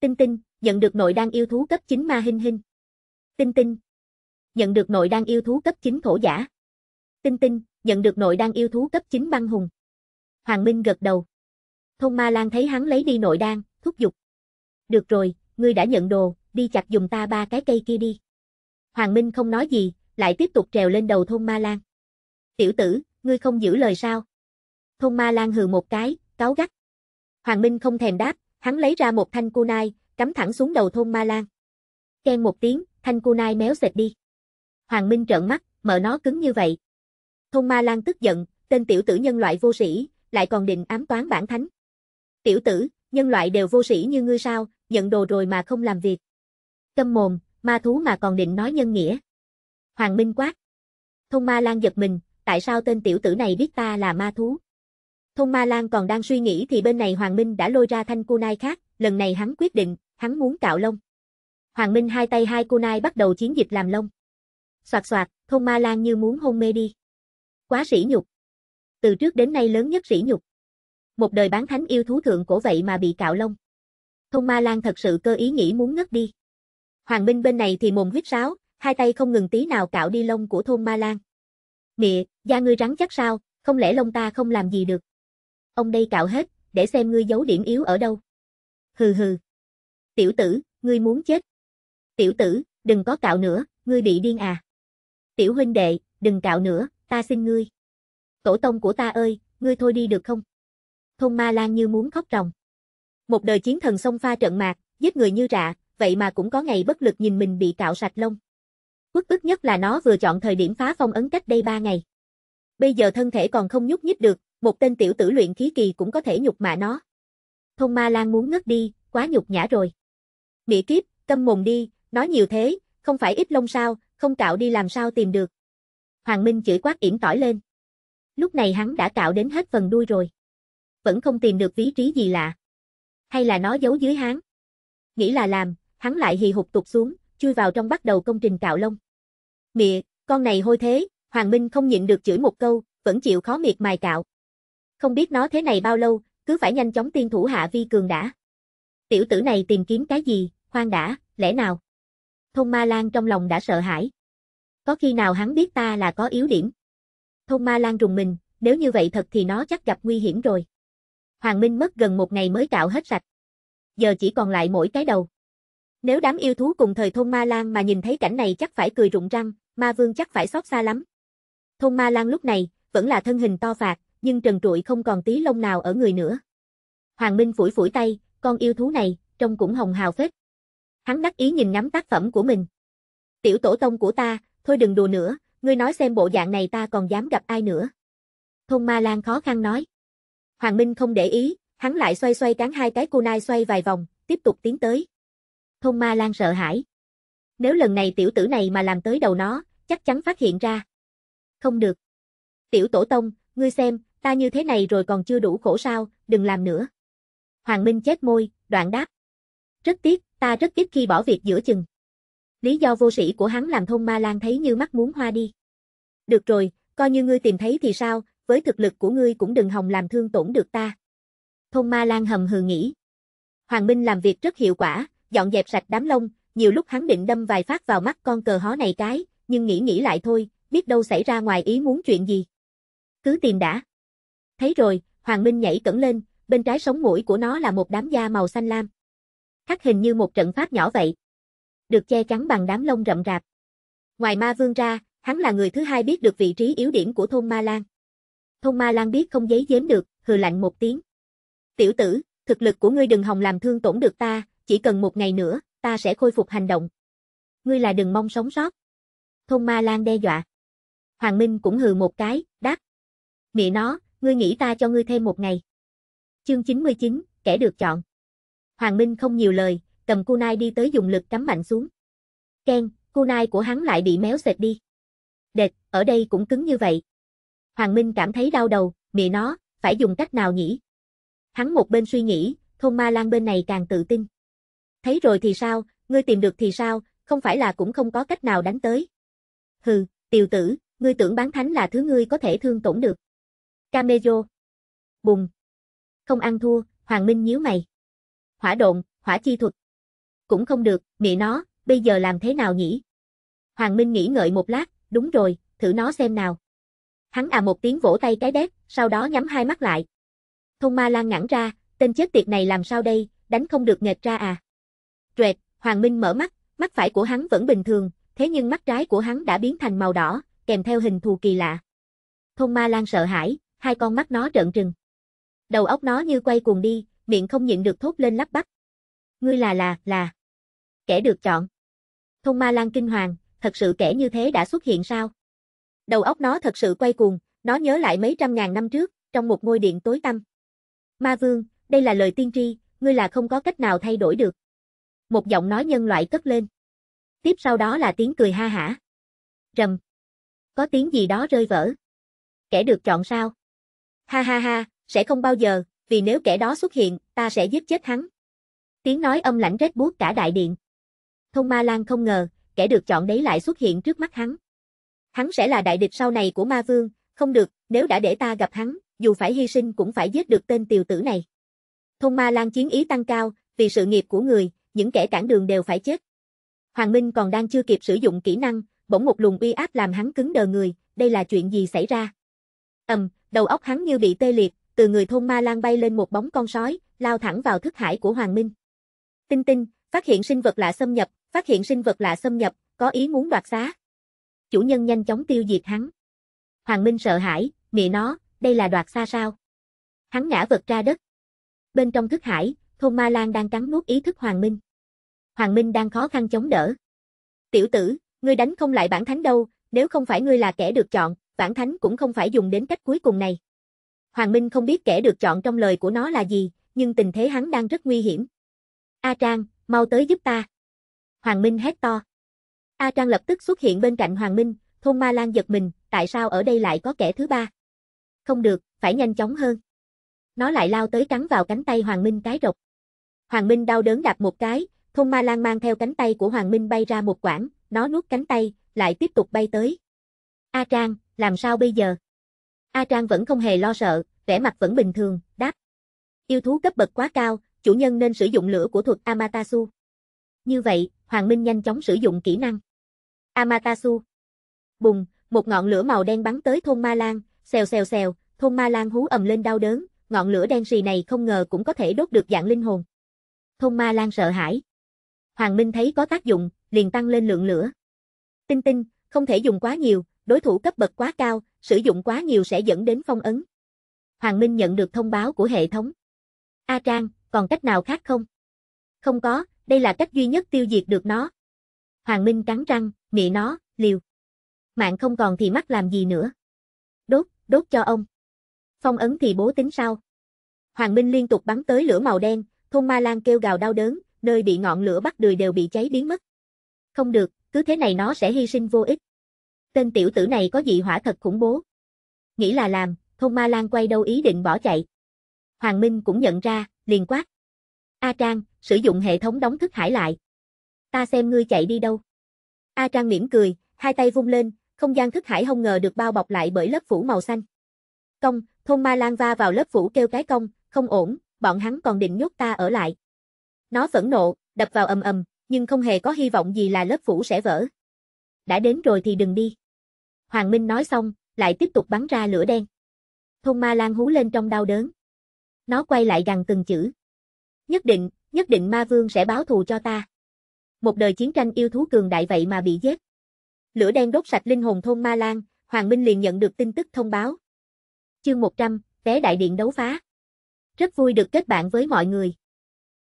Tinh tinh, Nhận được nội đan yêu thú cấp 9 ma hình hình. Tinh tinh. Nhận được nội đan yêu thú cấp 9 thổ giả. Tinh tinh, nhận được nội đan yêu thú cấp 9 băng hùng. Hoàng Minh gật đầu. Thông ma lan thấy hắn lấy đi nội đan, thúc giục. Được rồi, ngươi đã nhận đồ, đi chặt dùng ta ba cái cây kia đi. Hoàng Minh không nói gì, lại tiếp tục trèo lên đầu thôn ma lan. Tiểu tử, ngươi không giữ lời sao? Thôn ma lan hừ một cái, cáo gắt. Hoàng Minh không thèm đáp, hắn lấy ra một thanh cu nai, cắm thẳng xuống đầu thôn Ma Lan. Ken một tiếng, thanh cu nai méo xệch đi. Hoàng Minh trợn mắt, mở nó cứng như vậy. Thôn Ma Lan tức giận, tên tiểu tử nhân loại vô sĩ, lại còn định ám toán bản thánh. Tiểu tử, nhân loại đều vô sĩ như ngươi sao, nhận đồ rồi mà không làm việc. Câm mồm, ma thú mà còn định nói nhân nghĩa. Hoàng Minh quát. Thôn Ma Lan giật mình, tại sao tên tiểu tử này biết ta là ma thú? Thôn Ma Lan còn đang suy nghĩ thì bên này Hoàng Minh đã lôi ra thanh cu nai khác, lần này hắn quyết định, hắn muốn cạo lông. Hoàng Minh hai tay hai cô nai bắt đầu chiến dịch làm lông. Soạt soạt, thôn ma lan như muốn hôn mê đi. Quá sỉ nhục. Từ trước đến nay lớn nhất sỉ nhục. Một đời bán thánh yêu thú thượng cổ vậy mà bị cạo lông. Thôn ma lan thật sự cơ ý nghĩ muốn ngất đi. Hoàng Minh bên này thì mồm huyết sáo, hai tay không ngừng tí nào cạo đi lông của thôn ma lan. Mịa, da ngươi rắn chắc sao, không lẽ lông ta không làm gì được. Ông đây cạo hết, để xem ngươi giấu điểm yếu ở đâu. Hừ hừ, Tiểu tử, ngươi muốn chết. Tiểu tử, đừng có cạo nữa, ngươi bị điên à. Tiểu huynh đệ, đừng cạo nữa, ta xin ngươi. Tổ tông của ta ơi, ngươi thôi đi được không? Thôn ma lan như muốn khóc ròng. Một đời chiến thần xông pha trận mạc, giết người như rạ, vậy mà cũng có ngày bất lực nhìn mình bị cạo sạch lông. Bức tức nhất là nó vừa chọn thời điểm phá phong ấn cách đây ba ngày. Bây giờ thân thể còn không nhúc nhích được, một tên tiểu tử luyện khí kỳ cũng có thể nhục mạ nó. Thông ma lan muốn ngất đi, quá nhục nhã rồi. Bị kiếp, câm mồm đi, nói nhiều thế, không phải ít lông sao, không cạo đi làm sao tìm được. Hoàng Minh chửi quát yểm tỏi lên. Lúc này hắn đã cạo đến hết phần đuôi rồi. Vẫn không tìm được vị trí gì lạ. Hay là nó giấu dưới hắn. Nghĩ là làm, hắn lại hì hục tụt xuống, chui vào trong bắt đầu công trình cạo lông. Mịa, con này hôi thế, Hoàng Minh không nhịn được chửi một câu, vẫn chịu khó miệt mài cạo. Không biết nó thế này bao lâu, cứ phải nhanh chóng tiên thủ hạ vi cường đã. Tiểu tử này tìm kiếm cái gì, Khoan đã, lẽ nào? Thôn Ma Lan trong lòng đã sợ hãi. Có khi nào hắn biết ta là có yếu điểm? Thôn Ma Lan rùng mình, nếu như vậy thật thì nó chắc gặp nguy hiểm rồi. Hoàng Minh mất gần một ngày mới cạo hết sạch. Giờ chỉ còn lại mỗi cái đầu. Nếu đám yêu thú cùng thời thôn Ma Lan mà nhìn thấy cảnh này chắc phải cười rụng răng, Ma Vương chắc phải xót xa lắm. Thôn Ma Lan lúc này, vẫn là thân hình to phạt, nhưng trần trụi không còn tí lông nào ở người nữa. Hoàng Minh phủi phủi tay, con yêu thú này, trông cũng hồng hào phết hắn đắc ý nhìn ngắm tác phẩm của mình. Tiểu tổ tông của ta, thôi đừng đùa nữa, ngươi nói xem bộ dạng này ta còn dám gặp ai nữa. Thôn Ma Lan khó khăn nói. Hoàng Minh không để ý, hắn lại xoay xoay cán hai cái cô nai xoay vài vòng, tiếp tục tiến tới. Thôn Ma Lan sợ hãi. Nếu lần này tiểu tử này mà làm tới đầu nó, chắc chắn phát hiện ra. Không được. Tiểu tổ tông, ngươi xem, ta như thế này rồi còn chưa đủ khổ sao, đừng làm nữa. Hoàng Minh chết môi, đoạn đáp. Rất tiếc, Ta rất ít khi bỏ việc giữa chừng. Lý do vô sĩ của hắn làm thôn ma lan thấy như mắt muốn hoa đi. Được rồi, coi như ngươi tìm thấy thì sao, với thực lực của ngươi cũng đừng hòng làm thương tổn được ta. Thôn ma lan hầm hừ nghĩ. Hoàng Minh làm việc rất hiệu quả, dọn dẹp sạch đám lông, nhiều lúc hắn định đâm vài phát vào mắt con cờ hó này cái, nhưng nghĩ nghĩ lại thôi, biết đâu xảy ra ngoài ý muốn chuyện gì. Cứ tìm đã. Thấy rồi, Hoàng Minh nhảy cẩn lên, bên trái sống mũi của nó là một đám da màu xanh lam thắt hình như một trận pháp nhỏ vậy. Được che chắn bằng đám lông rậm rạp. Ngoài ma vương ra, hắn là người thứ hai biết được vị trí yếu điểm của thôn Ma Lan. Thôn Ma Lan biết không giấy giếm được, hừ lạnh một tiếng. Tiểu tử, thực lực của ngươi đừng hòng làm thương tổn được ta, chỉ cần một ngày nữa, ta sẽ khôi phục hành động. Ngươi là đừng mong sống sót. Thôn Ma Lan đe dọa. Hoàng Minh cũng hừ một cái, đáp. Mẹ nó, ngươi nghĩ ta cho ngươi thêm một ngày. Chương 99, kẻ được chọn. Hoàng Minh không nhiều lời, cầm cu nai đi tới dùng lực cắm mạnh xuống. Ken, cu nai của hắn lại bị méo xệt đi. Đệt, ở đây cũng cứng như vậy. Hoàng Minh cảm thấy đau đầu, mị nó, phải dùng cách nào nhỉ? Hắn một bên suy nghĩ, thôn ma lan bên này càng tự tin. Thấy rồi thì sao, ngươi tìm được thì sao, không phải là cũng không có cách nào đánh tới. Hừ, tiểu tử, ngươi tưởng bán thánh là thứ ngươi có thể thương tổn được. Camejo. Bùng. Không ăn thua, Hoàng Minh nhíu mày hỏa độn, hỏa chi thuật. Cũng không được, mẹ nó, bây giờ làm thế nào nhỉ? Hoàng Minh nghĩ ngợi một lát, đúng rồi, thử nó xem nào. Hắn à một tiếng vỗ tay cái đét, sau đó nhắm hai mắt lại. Thông ma lan ngẳng ra, tên chết tiệt này làm sao đây, đánh không được nghệt ra à. Truệt, Hoàng Minh mở mắt, mắt phải của hắn vẫn bình thường, thế nhưng mắt trái của hắn đã biến thành màu đỏ, kèm theo hình thù kỳ lạ. Thông ma lan sợ hãi, hai con mắt nó trợn trừng. Đầu óc nó như quay cuồng đi, miệng không nhịn được thốt lên lắp bắp. Ngươi là là, là. Kẻ được chọn. Thông ma lan kinh hoàng, thật sự kẻ như thế đã xuất hiện sao? Đầu óc nó thật sự quay cuồng, nó nhớ lại mấy trăm ngàn năm trước, trong một ngôi điện tối tăm. Ma vương, đây là lời tiên tri, ngươi là không có cách nào thay đổi được. Một giọng nói nhân loại cất lên. Tiếp sau đó là tiếng cười ha hả. Rầm. Có tiếng gì đó rơi vỡ. Kẻ được chọn sao? Ha ha ha, sẽ không bao giờ, vì nếu kẻ đó xuất hiện, ta sẽ giết chết hắn. Tiếng nói âm lãnh rét buốt cả đại điện. Thông Ma Lan không ngờ, kẻ được chọn đấy lại xuất hiện trước mắt hắn. Hắn sẽ là đại địch sau này của Ma Vương, không được, nếu đã để ta gặp hắn, dù phải hy sinh cũng phải giết được tên tiều tử này. Thông Ma Lan chiến ý tăng cao, vì sự nghiệp của người, những kẻ cản đường đều phải chết. Hoàng Minh còn đang chưa kịp sử dụng kỹ năng, bỗng một luồng uy áp làm hắn cứng đờ người, đây là chuyện gì xảy ra? Ầm, đầu óc hắn như bị tê liệt, từ người thôn ma lan bay lên một bóng con sói, lao thẳng vào thức hải của Hoàng Minh. Tinh tinh, phát hiện sinh vật lạ xâm nhập, phát hiện sinh vật lạ xâm nhập, có ý muốn đoạt xá. Chủ nhân nhanh chóng tiêu diệt hắn. Hoàng Minh sợ hãi, mẹ nó, đây là đoạt xa sao. Hắn ngã vật ra đất. Bên trong thức hải, thôn ma lan đang cắn nuốt ý thức Hoàng Minh. Hoàng Minh đang khó khăn chống đỡ. Tiểu tử, ngươi đánh không lại bản thánh đâu, nếu không phải ngươi là kẻ được chọn, bản thánh cũng không phải dùng đến cách cuối cùng này. Hoàng Minh không biết kẻ được chọn trong lời của nó là gì, nhưng tình thế hắn đang rất nguy hiểm. A Trang, mau tới giúp ta. Hoàng Minh hét to. A Trang lập tức xuất hiện bên cạnh Hoàng Minh, thôn ma lan giật mình, tại sao ở đây lại có kẻ thứ ba? Không được, phải nhanh chóng hơn. Nó lại lao tới cắn vào cánh tay Hoàng Minh cái rộc. Hoàng Minh đau đớn đạp một cái, thôn ma lan mang theo cánh tay của Hoàng Minh bay ra một quảng, nó nuốt cánh tay, lại tiếp tục bay tới. A Trang, làm sao bây giờ? A Trang vẫn không hề lo sợ, vẻ mặt vẫn bình thường, đáp. Yêu thú cấp bậc quá cao, chủ nhân nên sử dụng lửa của thuật Amatasu. Như vậy, Hoàng Minh nhanh chóng sử dụng kỹ năng. Amatasu. Bùng, một ngọn lửa màu đen bắn tới thôn Ma Lan, xèo xèo xèo, thôn Ma Lan hú ầm lên đau đớn, ngọn lửa đen sì này không ngờ cũng có thể đốt được dạng linh hồn. Thôn Ma Lan sợ hãi. Hoàng Minh thấy có tác dụng, liền tăng lên lượng lửa. Tinh tinh, không thể dùng quá nhiều, đối thủ cấp bậc quá cao, sử dụng quá nhiều sẽ dẫn đến phong ấn. Hoàng Minh nhận được thông báo của hệ thống. A Trang, còn cách nào khác không? Không có, đây là cách duy nhất tiêu diệt được nó. Hoàng Minh cắn răng, mị nó, liều. Mạng không còn thì mắc làm gì nữa. Đốt, đốt cho ông. Phong ấn thì bố tính sao? Hoàng Minh liên tục bắn tới lửa màu đen, thôn ma lan kêu gào đau đớn, nơi bị ngọn lửa bắt đười đều bị cháy biến mất. Không được, cứ thế này nó sẽ hy sinh vô ích tên tiểu tử này có dị hỏa thật khủng bố. Nghĩ là làm, thôn ma lang quay đâu ý định bỏ chạy. Hoàng Minh cũng nhận ra, liền quát. A Trang, sử dụng hệ thống đóng thức hải lại. Ta xem ngươi chạy đi đâu. A Trang mỉm cười, hai tay vung lên, không gian thức hải không ngờ được bao bọc lại bởi lớp phủ màu xanh. Công, thôn ma lang va vào lớp phủ kêu cái công, không ổn, bọn hắn còn định nhốt ta ở lại. Nó phẫn nộ, đập vào ầm ầm, nhưng không hề có hy vọng gì là lớp phủ sẽ vỡ. Đã đến rồi thì đừng đi. Hoàng Minh nói xong, lại tiếp tục bắn ra lửa đen. Thôn ma lan hú lên trong đau đớn. Nó quay lại gần từng chữ. Nhất định, nhất định ma vương sẽ báo thù cho ta. Một đời chiến tranh yêu thú cường đại vậy mà bị giết. Lửa đen đốt sạch linh hồn thôn ma lan, Hoàng Minh liền nhận được tin tức thông báo. Chương 100, vé đại điện đấu phá. Rất vui được kết bạn với mọi người.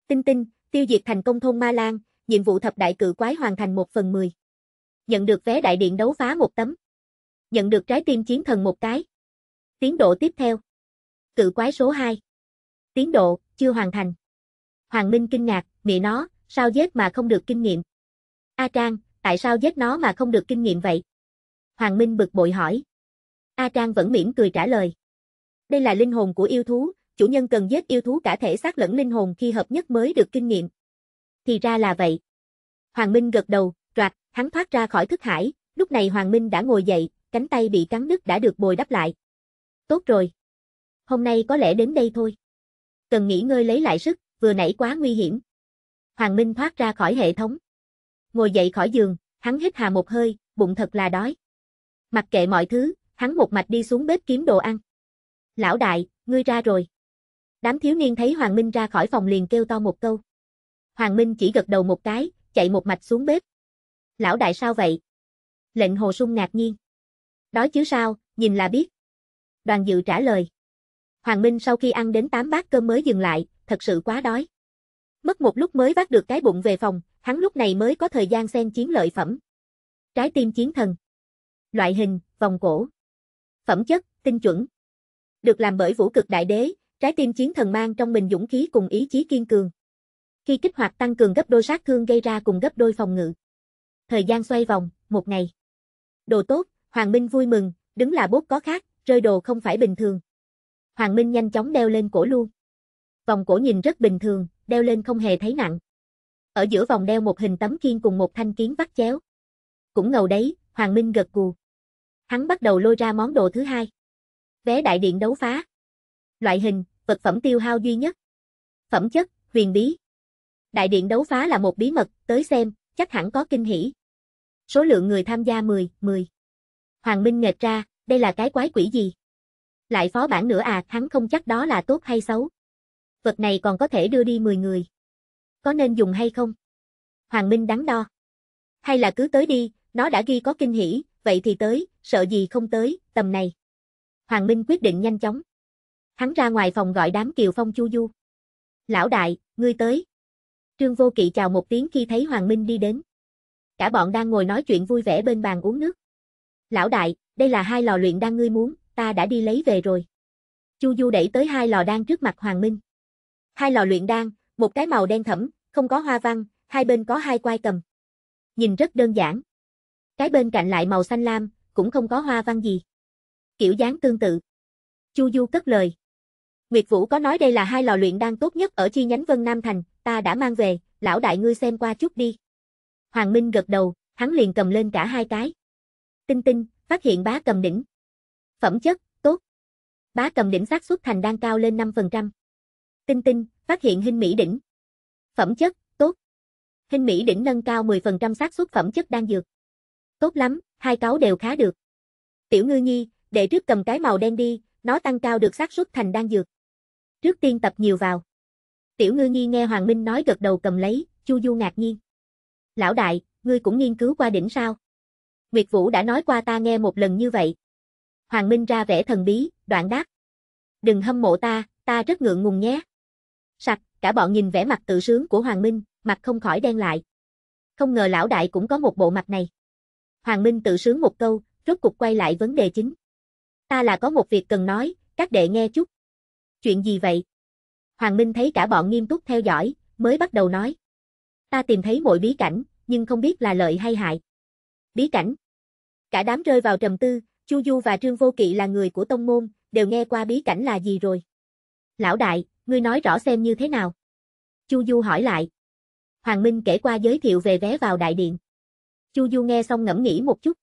Tinh tinh, tiêu diệt thành công thôn ma lan, nhiệm vụ thập đại cự quái hoàn thành một phần mười. Nhận được vé đại điện đấu phá một tấm nhận được trái tim chiến thần một cái. Tiến độ tiếp theo. Cự quái số 2. Tiến độ, chưa hoàn thành. Hoàng Minh kinh ngạc, mẹ nó, sao giết mà không được kinh nghiệm? A Trang, tại sao giết nó mà không được kinh nghiệm vậy? Hoàng Minh bực bội hỏi. A Trang vẫn mỉm cười trả lời. Đây là linh hồn của yêu thú, chủ nhân cần giết yêu thú cả thể xác lẫn linh hồn khi hợp nhất mới được kinh nghiệm. Thì ra là vậy. Hoàng Minh gật đầu, Đoạt, hắn thoát ra khỏi thức hải, lúc này Hoàng Minh đã ngồi dậy, cánh tay bị cắn đứt đã được bồi đắp lại. Tốt rồi. Hôm nay có lẽ đến đây thôi. Cần nghỉ ngơi lấy lại sức, vừa nãy quá nguy hiểm. Hoàng Minh thoát ra khỏi hệ thống. Ngồi dậy khỏi giường, hắn hít hà một hơi, bụng thật là đói. Mặc kệ mọi thứ, hắn một mạch đi xuống bếp kiếm đồ ăn. Lão đại, ngươi ra rồi. Đám thiếu niên thấy Hoàng Minh ra khỏi phòng liền kêu to một câu. Hoàng Minh chỉ gật đầu một cái, chạy một mạch xuống bếp. Lão đại sao vậy? Lệnh hồ sung ngạc nhiên. Đói chứ sao, nhìn là biết. Đoàn dự trả lời. Hoàng Minh sau khi ăn đến 8 bát cơm mới dừng lại, thật sự quá đói. Mất một lúc mới vác được cái bụng về phòng, hắn lúc này mới có thời gian xem chiến lợi phẩm. Trái tim chiến thần. Loại hình, vòng cổ. Phẩm chất, tinh chuẩn. Được làm bởi vũ cực đại đế, trái tim chiến thần mang trong mình dũng khí cùng ý chí kiên cường. Khi kích hoạt tăng cường gấp đôi sát thương gây ra cùng gấp đôi phòng ngự. Thời gian xoay vòng, một ngày. Đồ tốt, Hoàng Minh vui mừng, đứng là bốt có khác, rơi đồ không phải bình thường. Hoàng Minh nhanh chóng đeo lên cổ luôn. Vòng cổ nhìn rất bình thường, đeo lên không hề thấy nặng. Ở giữa vòng đeo một hình tấm kiên cùng một thanh kiếm vắt chéo. Cũng ngầu đấy, Hoàng Minh gật cù. Hắn bắt đầu lôi ra món đồ thứ hai. Vé đại điện đấu phá. Loại hình, vật phẩm tiêu hao duy nhất. Phẩm chất, huyền bí. Đại điện đấu phá là một bí mật, tới xem, chắc hẳn có kinh hỉ. Số lượng người tham gia 10, 10. Hoàng Minh nghệt ra, đây là cái quái quỷ gì? Lại phó bản nữa à, hắn không chắc đó là tốt hay xấu. Vật này còn có thể đưa đi 10 người. Có nên dùng hay không? Hoàng Minh đắn đo. Hay là cứ tới đi, nó đã ghi có kinh hỉ, vậy thì tới, sợ gì không tới, tầm này. Hoàng Minh quyết định nhanh chóng. Hắn ra ngoài phòng gọi đám Kiều Phong Chu Du. Lão đại, ngươi tới. Trương Vô Kỵ chào một tiếng khi thấy Hoàng Minh đi đến. Cả bọn đang ngồi nói chuyện vui vẻ bên bàn uống nước. Lão đại, đây là hai lò luyện đan ngươi muốn, ta đã đi lấy về rồi. Chu Du đẩy tới hai lò đan trước mặt Hoàng Minh. Hai lò luyện đan, một cái màu đen thẫm, không có hoa văn, hai bên có hai quai cầm. Nhìn rất đơn giản. Cái bên cạnh lại màu xanh lam, cũng không có hoa văn gì. Kiểu dáng tương tự. Chu Du cất lời. Nguyệt Vũ có nói đây là hai lò luyện đan tốt nhất ở chi nhánh Vân Nam Thành, ta đã mang về, lão đại ngươi xem qua chút đi. Hoàng Minh gật đầu, hắn liền cầm lên cả hai cái. Tinh tinh, phát hiện bá cầm đỉnh. Phẩm chất, tốt. Bá cầm đỉnh xác suất thành đang cao lên 5%. Tinh tinh, phát hiện hình mỹ đỉnh. Phẩm chất, tốt. Hình mỹ đỉnh nâng cao 10% xác suất phẩm chất đang dược. Tốt lắm, hai cáo đều khá được. Tiểu ngư nhi, để trước cầm cái màu đen đi, nó tăng cao được xác suất thành đang dược. Trước tiên tập nhiều vào. Tiểu ngư nhi nghe Hoàng Minh nói gật đầu cầm lấy, chu du ngạc nhiên. Lão đại, ngươi cũng nghiên cứu qua đỉnh sao? Nguyệt Vũ đã nói qua ta nghe một lần như vậy. Hoàng Minh ra vẻ thần bí, đoạn đáp. Đừng hâm mộ ta, ta rất ngượng ngùng nhé. Sạch, cả bọn nhìn vẻ mặt tự sướng của Hoàng Minh, mặt không khỏi đen lại. Không ngờ lão đại cũng có một bộ mặt này. Hoàng Minh tự sướng một câu, rốt cục quay lại vấn đề chính. Ta là có một việc cần nói, các đệ nghe chút. Chuyện gì vậy? Hoàng Minh thấy cả bọn nghiêm túc theo dõi, mới bắt đầu nói. Ta tìm thấy mọi bí cảnh, nhưng không biết là lợi hay hại bí cảnh. Cả đám rơi vào trầm tư, Chu Du và Trương Vô Kỵ là người của tông môn, đều nghe qua bí cảnh là gì rồi. Lão đại, ngươi nói rõ xem như thế nào. Chu Du hỏi lại. Hoàng Minh kể qua giới thiệu về vé vào đại điện. Chu Du nghe xong ngẫm nghĩ một chút.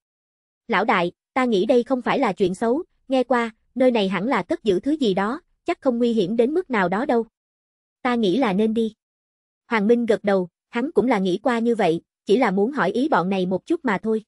Lão đại, ta nghĩ đây không phải là chuyện xấu, nghe qua, nơi này hẳn là cất giữ thứ gì đó, chắc không nguy hiểm đến mức nào đó đâu. Ta nghĩ là nên đi. Hoàng Minh gật đầu, hắn cũng là nghĩ qua như vậy, chỉ là muốn hỏi ý bọn này một chút mà thôi.